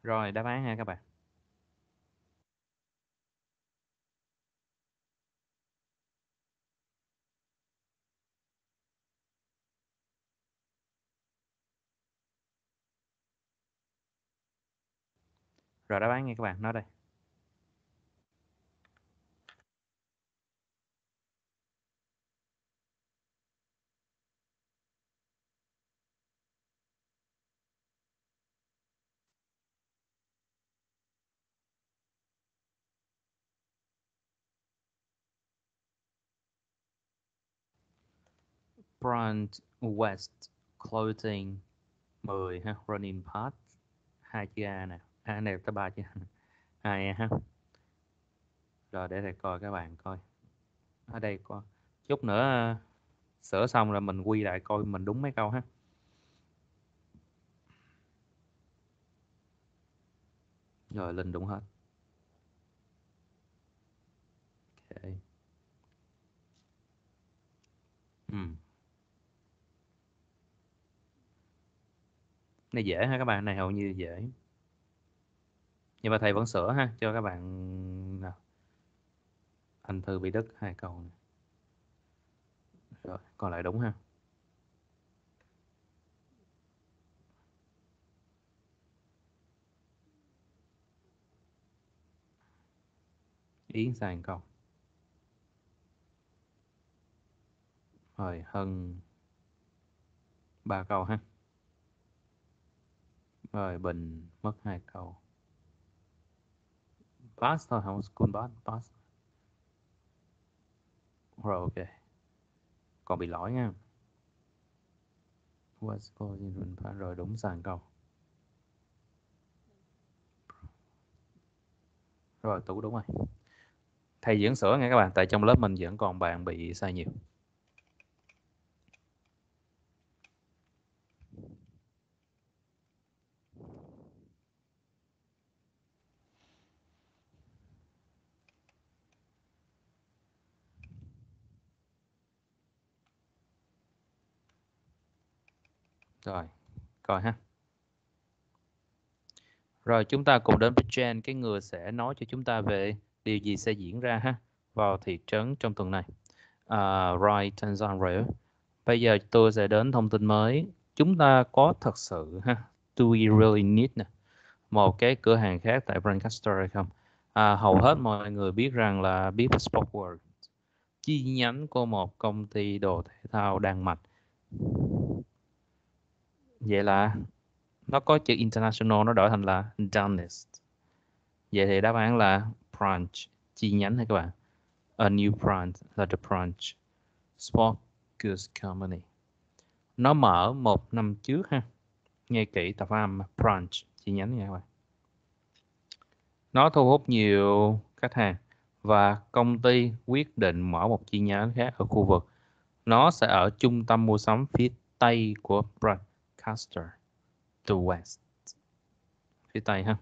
Rồi, đáp án ha các bạn. Rồi đáp án nghe các bạn, nói đây. Brand West Clothing 10 ha Running Path hai chữ A nè A này tới ba chữ hai A ha rồi để thầy coi các bạn coi ở đây có chút nữa ờ, sửa xong rồi mình quy lại coi mình đúng mấy câu ha rồi linh đúng hết okay. Hmm này dễ ha các bạn này hầu như dễ nhưng mà thầy vẫn sửa ha cho các bạn nào anh thư bị đứt hai câu này. rồi còn lại đúng ha yến sàn câu rồi hơn ba câu ha rồi Bình mất hai câu. Pass thôi, không school pass, pass. Rồi ok. Còn bị lỗi nha. Was position pass rồi đúng sàn câu. Rồi tủ đúng rồi. Thầy diễn sửa nghe các bạn, tại trong lớp mình vẫn còn bạn bị sai nhiều. Rồi, coi ha. Rồi chúng ta cùng đến với Jen, cái người sẽ nói cho chúng ta về điều gì sẽ diễn ra ha vào thị trấn trong tuần này. À, right, rồi. Bây giờ tôi sẽ đến thông tin mới. Chúng ta có thật sự ha, do we really need nè, một cái cửa hàng khác tại Brancaster hay không? À, hầu hết mọi người biết rằng là Beep Sport World chi nhánh của một công ty đồ thể thao Đan Mạch vậy là nó có chữ international nó đổi thành là Danist vậy thì đáp án là branch chi nhánh hay các bạn a new branch là the branch sport goods company nó mở một năm trước ha nghe kỹ tập âm branch chi nhánh nha các bạn nó thu hút nhiều khách hàng và công ty quyết định mở một chi nhánh khác ở khu vực nó sẽ ở trung tâm mua sắm phía tây của branch Lancaster, the West. Phía Tây ha.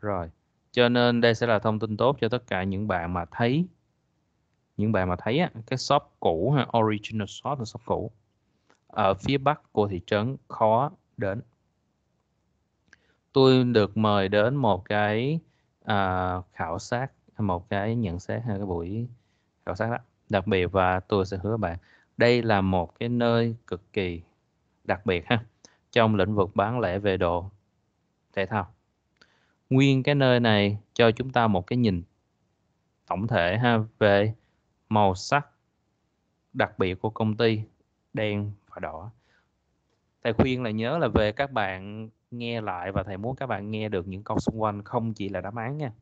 Rồi, cho nên đây sẽ là thông tin tốt cho tất cả những bạn mà thấy những bạn mà thấy á, cái shop cũ ha, original shop là shop cũ ở phía bắc của thị trấn khó đến. Tôi được mời đến một cái à, khảo sát, một cái nhận xét hay cái buổi khảo sát đó. Đặc biệt và tôi sẽ hứa bạn, đây là một cái nơi cực kỳ đặc biệt ha trong lĩnh vực bán lẻ về đồ thể thao nguyên cái nơi này cho chúng ta một cái nhìn tổng thể ha về màu sắc đặc biệt của công ty đen và đỏ thầy khuyên là nhớ là về các bạn nghe lại và thầy muốn các bạn nghe được những câu xung quanh không chỉ là đáp án nha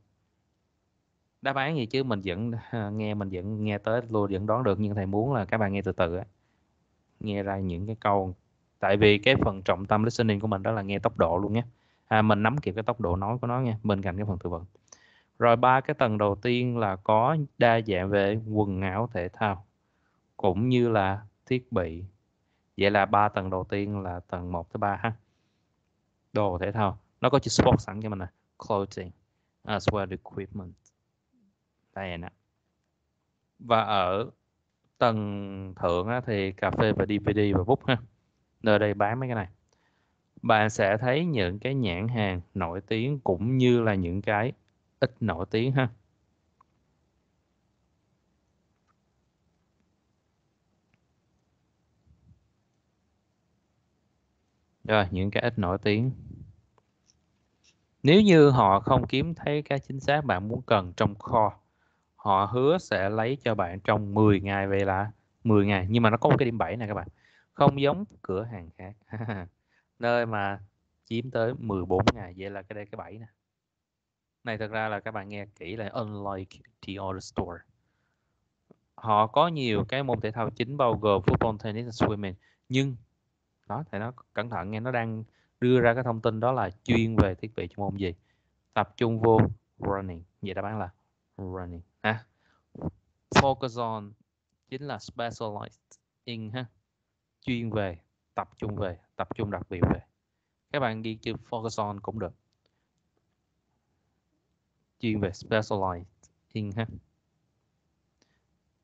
đáp án gì chứ mình vẫn nghe mình vẫn nghe tới luôn vẫn đoán được nhưng thầy muốn là các bạn nghe từ từ á nghe ra những cái câu tại vì cái phần trọng tâm listening của mình đó là nghe tốc độ luôn nhé à, mình nắm kịp cái tốc độ nói của nó nha bên cạnh cái phần từ vựng rồi ba cái tầng đầu tiên là có đa dạng về quần áo thể thao cũng như là thiết bị vậy là ba tầng đầu tiên là tầng 1 tới 3 ha đồ thể thao nó có chữ sport sẵn cho mình nè clothing as à, well equipment đây nè và ở tầng thượng thì cà phê và DVD và bút ha nơi đây bán mấy cái này bạn sẽ thấy những cái nhãn hàng nổi tiếng cũng như là những cái ít nổi tiếng ha rồi những cái ít nổi tiếng nếu như họ không kiếm thấy cái chính xác bạn muốn cần trong kho họ hứa sẽ lấy cho bạn trong 10 ngày vậy là 10 ngày nhưng mà nó có một cái điểm 7 này các bạn không giống cửa hàng khác nơi mà chiếm tới 14 ngày vậy là cái đây cái bảy nè này thật ra là các bạn nghe kỹ là unlike the other store họ có nhiều cái môn thể thao chính bao gồm football tennis and swimming nhưng đó thì nó cẩn thận nghe nó đang đưa ra cái thông tin đó là chuyên về thiết bị chuyên môn gì tập trung vô running vậy đáp án là running ha focus on chính là specialized in ha chuyên về tập trung về tập trung đặc biệt về các bạn ghi chữ focus on cũng được chuyên về specialized in ha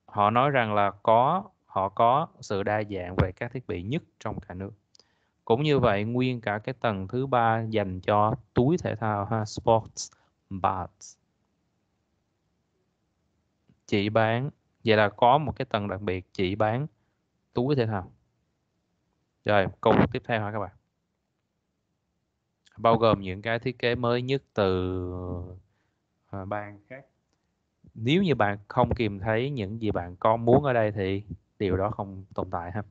họ nói rằng là có họ có sự đa dạng về các thiết bị nhất trong cả nước cũng như vậy nguyên cả cái tầng thứ ba dành cho túi thể thao ha sports bags chỉ bán vậy là có một cái tầng đặc biệt chỉ bán túi thể thao rồi, câu tiếp theo hả các bạn? Bao gồm những cái thiết kế mới nhất từ à, bạn khác. Nếu như bạn không tìm thấy những gì bạn có muốn ở đây thì điều đó không tồn tại ha.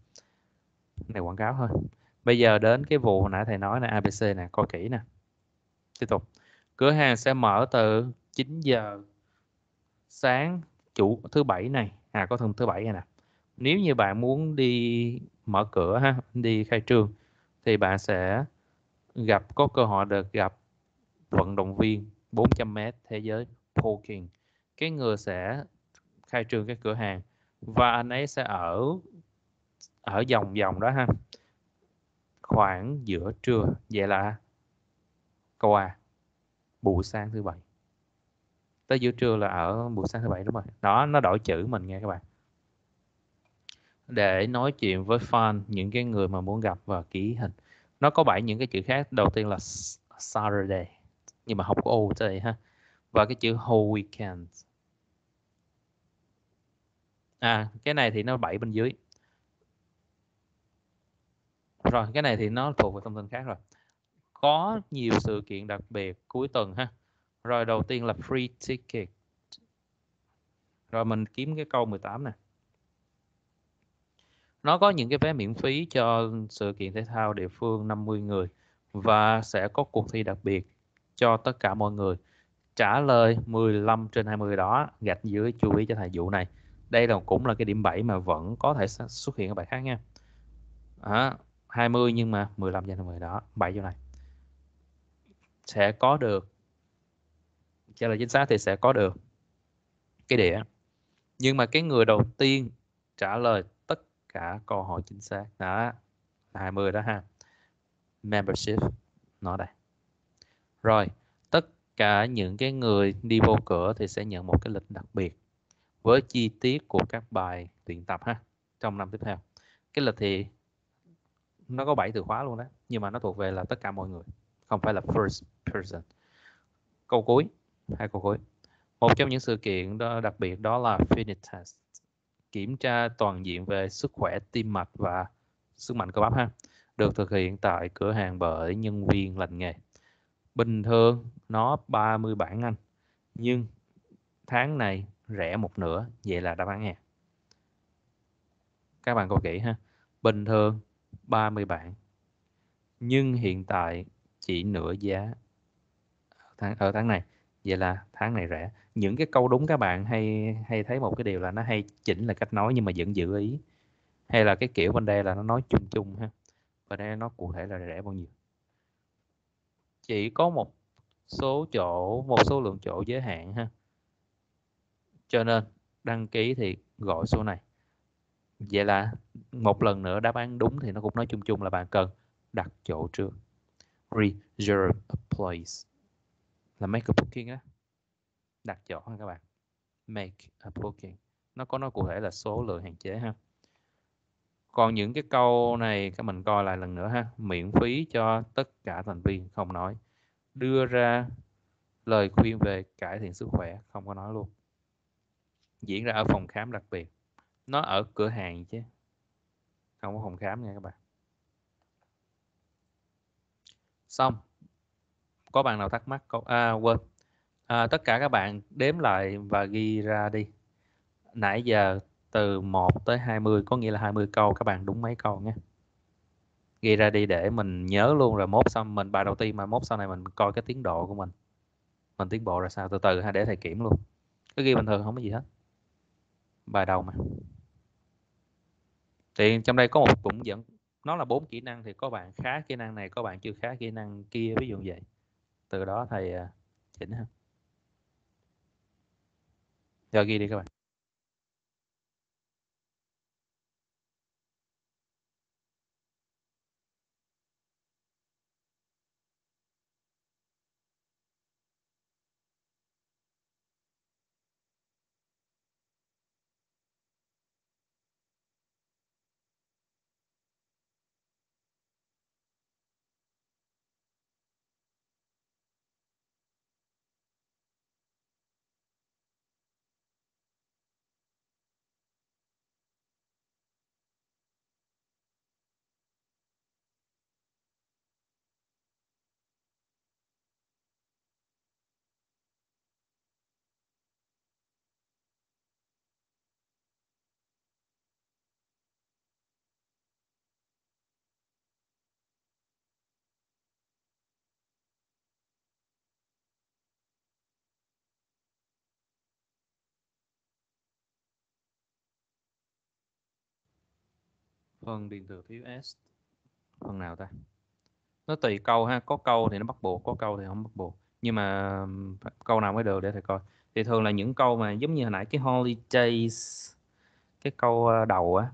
Này quảng cáo thôi. Bây giờ đến cái vụ nãy thầy nói là ABC nè, coi kỹ nè. Tiếp tục. Cửa hàng sẽ mở từ 9 giờ sáng chủ thứ bảy này, à có thứ thứ bảy này nè. Nếu như bạn muốn đi mở cửa ha đi khai trương thì bạn sẽ gặp có cơ hội được gặp vận động viên 400m thế giới Paul King cái người sẽ khai trương cái cửa hàng và anh ấy sẽ ở ở dòng dòng đó ha khoảng giữa trưa vậy là câu A buổi sáng thứ bảy tới giữa trưa là ở buổi sáng thứ bảy đúng rồi đó nó đổi chữ mình nghe các bạn để nói chuyện với fan những cái người mà muốn gặp và ký hình nó có bảy những cái chữ khác đầu tiên là Saturday nhưng mà học ô đây ha và cái chữ whole weekend à cái này thì nó bảy bên dưới rồi cái này thì nó thuộc về thông tin khác rồi có nhiều sự kiện đặc biệt cuối tuần ha rồi đầu tiên là free ticket rồi mình kiếm cái câu 18 này nó có những cái vé miễn phí cho sự kiện thể thao địa phương 50 người và sẽ có cuộc thi đặc biệt cho tất cả mọi người trả lời 15 trên 20 đó gạch dưới chú ý cho thầy vụ này đây là cũng là cái điểm 7 mà vẫn có thể xuất hiện ở bài khác nha à, 20 nhưng mà 15 trên 20 đó 7 chỗ này sẽ có được trả lời chính xác thì sẽ có được cái đĩa nhưng mà cái người đầu tiên trả lời cả câu hỏi chính xác đó 20 đó ha membership nó đây rồi tất cả những cái người đi vô cửa thì sẽ nhận một cái lịch đặc biệt với chi tiết của các bài luyện tập ha trong năm tiếp theo cái lịch thì nó có 7 từ khóa luôn đó nhưng mà nó thuộc về là tất cả mọi người không phải là first person câu cuối hai câu cuối một trong những sự kiện đó, đặc biệt đó là fitness test kiểm tra toàn diện về sức khỏe tim mạch và sức mạnh cơ bắp ha được thực hiện tại cửa hàng bởi nhân viên lành nghề bình thường nó 30 bảng Anh nhưng tháng này rẻ một nửa vậy là đáp án A các bạn coi kỹ ha bình thường 30 bảng nhưng hiện tại chỉ nửa giá tháng ở tháng này vậy là tháng này rẻ những cái câu đúng các bạn hay hay thấy một cái điều là nó hay chỉnh là cách nói nhưng mà vẫn giữ ý hay là cái kiểu bên đây là nó nói chung chung ha và đây nó cụ thể là rẻ bao nhiêu chỉ có một số chỗ một số lượng chỗ giới hạn ha cho nên đăng ký thì gọi số này vậy là một lần nữa đáp án đúng thì nó cũng nói chung chung là bạn cần đặt chỗ trước reserve a place là make a booking á đặt giỏ ha các bạn make a booking nó có nói cụ thể là số lượng hạn chế ha còn những cái câu này các mình coi lại lần nữa ha miễn phí cho tất cả thành viên không nói đưa ra lời khuyên về cải thiện sức khỏe không có nói luôn diễn ra ở phòng khám đặc biệt nó ở cửa hàng chứ không có phòng khám nha các bạn xong có bạn nào thắc mắc câu à quên À, tất cả các bạn đếm lại và ghi ra đi. Nãy giờ từ 1 tới 20 có nghĩa là 20 câu các bạn đúng mấy câu nhé. Ghi ra đi để mình nhớ luôn rồi mốt xong mình bài đầu tiên mà mốt sau này mình coi cái tiến độ của mình. Mình tiến bộ ra sao từ từ ha để thầy kiểm luôn. Cứ ghi bình thường không có gì hết. Bài đầu mà. Thì trong đây có một cũng dẫn nó là bốn kỹ năng thì có bạn khá kỹ năng này, có bạn chưa khá kỹ năng kia ví dụ vậy. Từ đó thầy ờ, chỉnh ha. 여기읽어봐 phân điện từ phiếu S phần nào ta nó tùy câu ha có câu thì nó bắt buộc có câu thì không bắt buộc nhưng mà câu nào mới được để thầy coi thì thường là những câu mà giống như hồi nãy cái holidays cái câu ờ, đầu á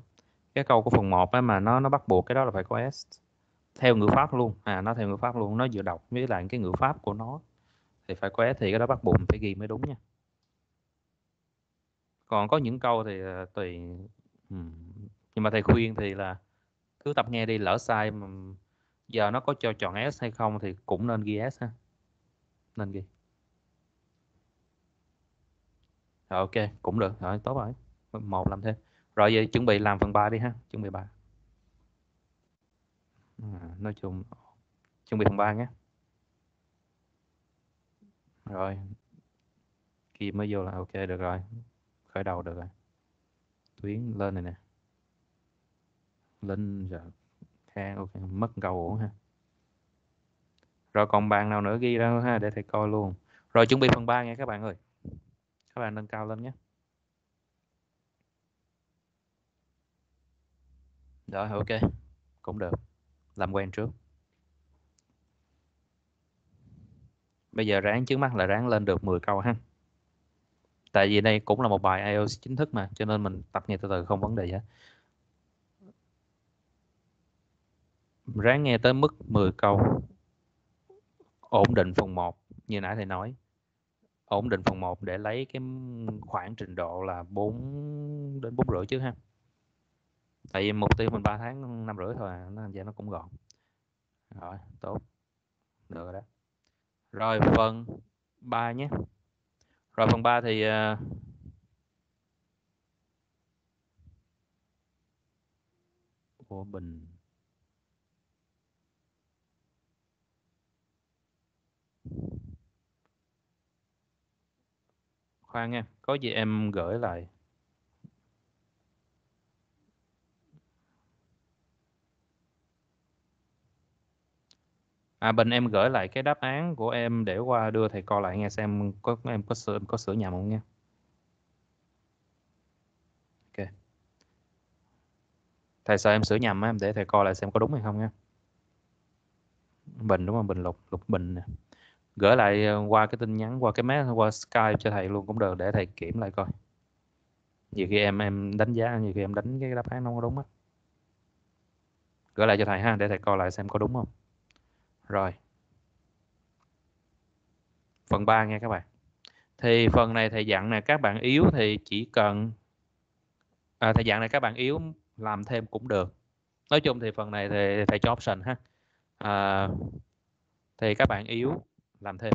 cái câu của phần 1 á mà nó nó bắt buộc cái đó là phải có S theo ngữ pháp luôn à nó theo ngữ pháp luôn nó vừa đọc với lại cái ngữ pháp của nó thì phải có S thì cái đó bắt buộc phải ghi mới đúng nha còn có những câu thì ờ, tùy nhưng mà thầy khuyên thì là cứ tập nghe đi lỡ sai mà giờ nó có cho chọn S hay không thì cũng nên ghi S ha nên ghi rồi, ok cũng được rồi tốt rồi một làm thêm rồi vậy chuẩn bị làm phần 3 đi ha chuẩn bị ba à, nói chung chuẩn bị phần 3 nhé rồi khi mới vô là ok được rồi khởi đầu được rồi tuyến lên này nè lên giờ dạ. khang ok mất cầu ổn ha rồi còn bạn nào nữa ghi ra ha để thầy coi luôn rồi chuẩn bị phần 3 nha các bạn ơi các bạn nâng cao lên nhé rồi ok cũng được làm quen trước bây giờ ráng trước mắt là ráng lên được 10 câu ha tại vì đây cũng là một bài IELTS chính thức mà cho nên mình tập nghe từ từ không vấn đề gì hết ráng nghe tới mức 10 câu ổn định phần 1 như nãy thầy nói ổn định phần 1 để lấy cái khoảng trình độ là 4 đến 4 rưỡi chứ ha tại vì mục tiêu mình 3 tháng 5 rưỡi thôi à, nó vậy nó cũng gọn rồi tốt được rồi đó rồi phần 3 nhé rồi phần 3 thì uh, ờ, của bình khoan em có gì em gửi lại À Bình em gửi lại cái đáp án của em để qua đưa thầy coi lại nghe xem có em có sửa có sửa nhầm không nha. Ok. Thầy sợ em sửa nhầm á, em để thầy coi lại xem có đúng hay không nha. Bình đúng không? Bình Lục, Lục Bình nè gửi lại ờ, qua cái tin nhắn qua cái mét qua Skype cho thầy luôn cũng được để thầy kiểm lại coi nhiều khi em em đánh giá nhiều khi em đánh cái đáp án nó có đúng á gửi lại cho thầy ha để thầy coi lại xem có đúng không rồi phần 3 nghe các bạn thì phần này thầy dặn nè các bạn yếu thì chỉ cần à, thầy dặn này các bạn yếu làm thêm cũng được nói chung thì phần này thì thầy cho option ha à, thì các bạn yếu làm thêm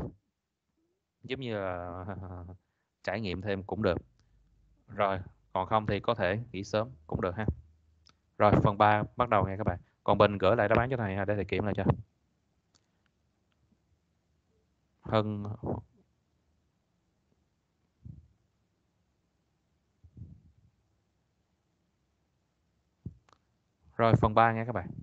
giống như là trải nghiệm thêm cũng được rồi còn không thì có thể nghỉ sớm cũng được ha rồi phần 3 bắt đầu nghe các bạn còn bình gửi lại đáp án cho thầy ha để thầy kiểm lại cho hơn rồi phần 3 nghe các bạn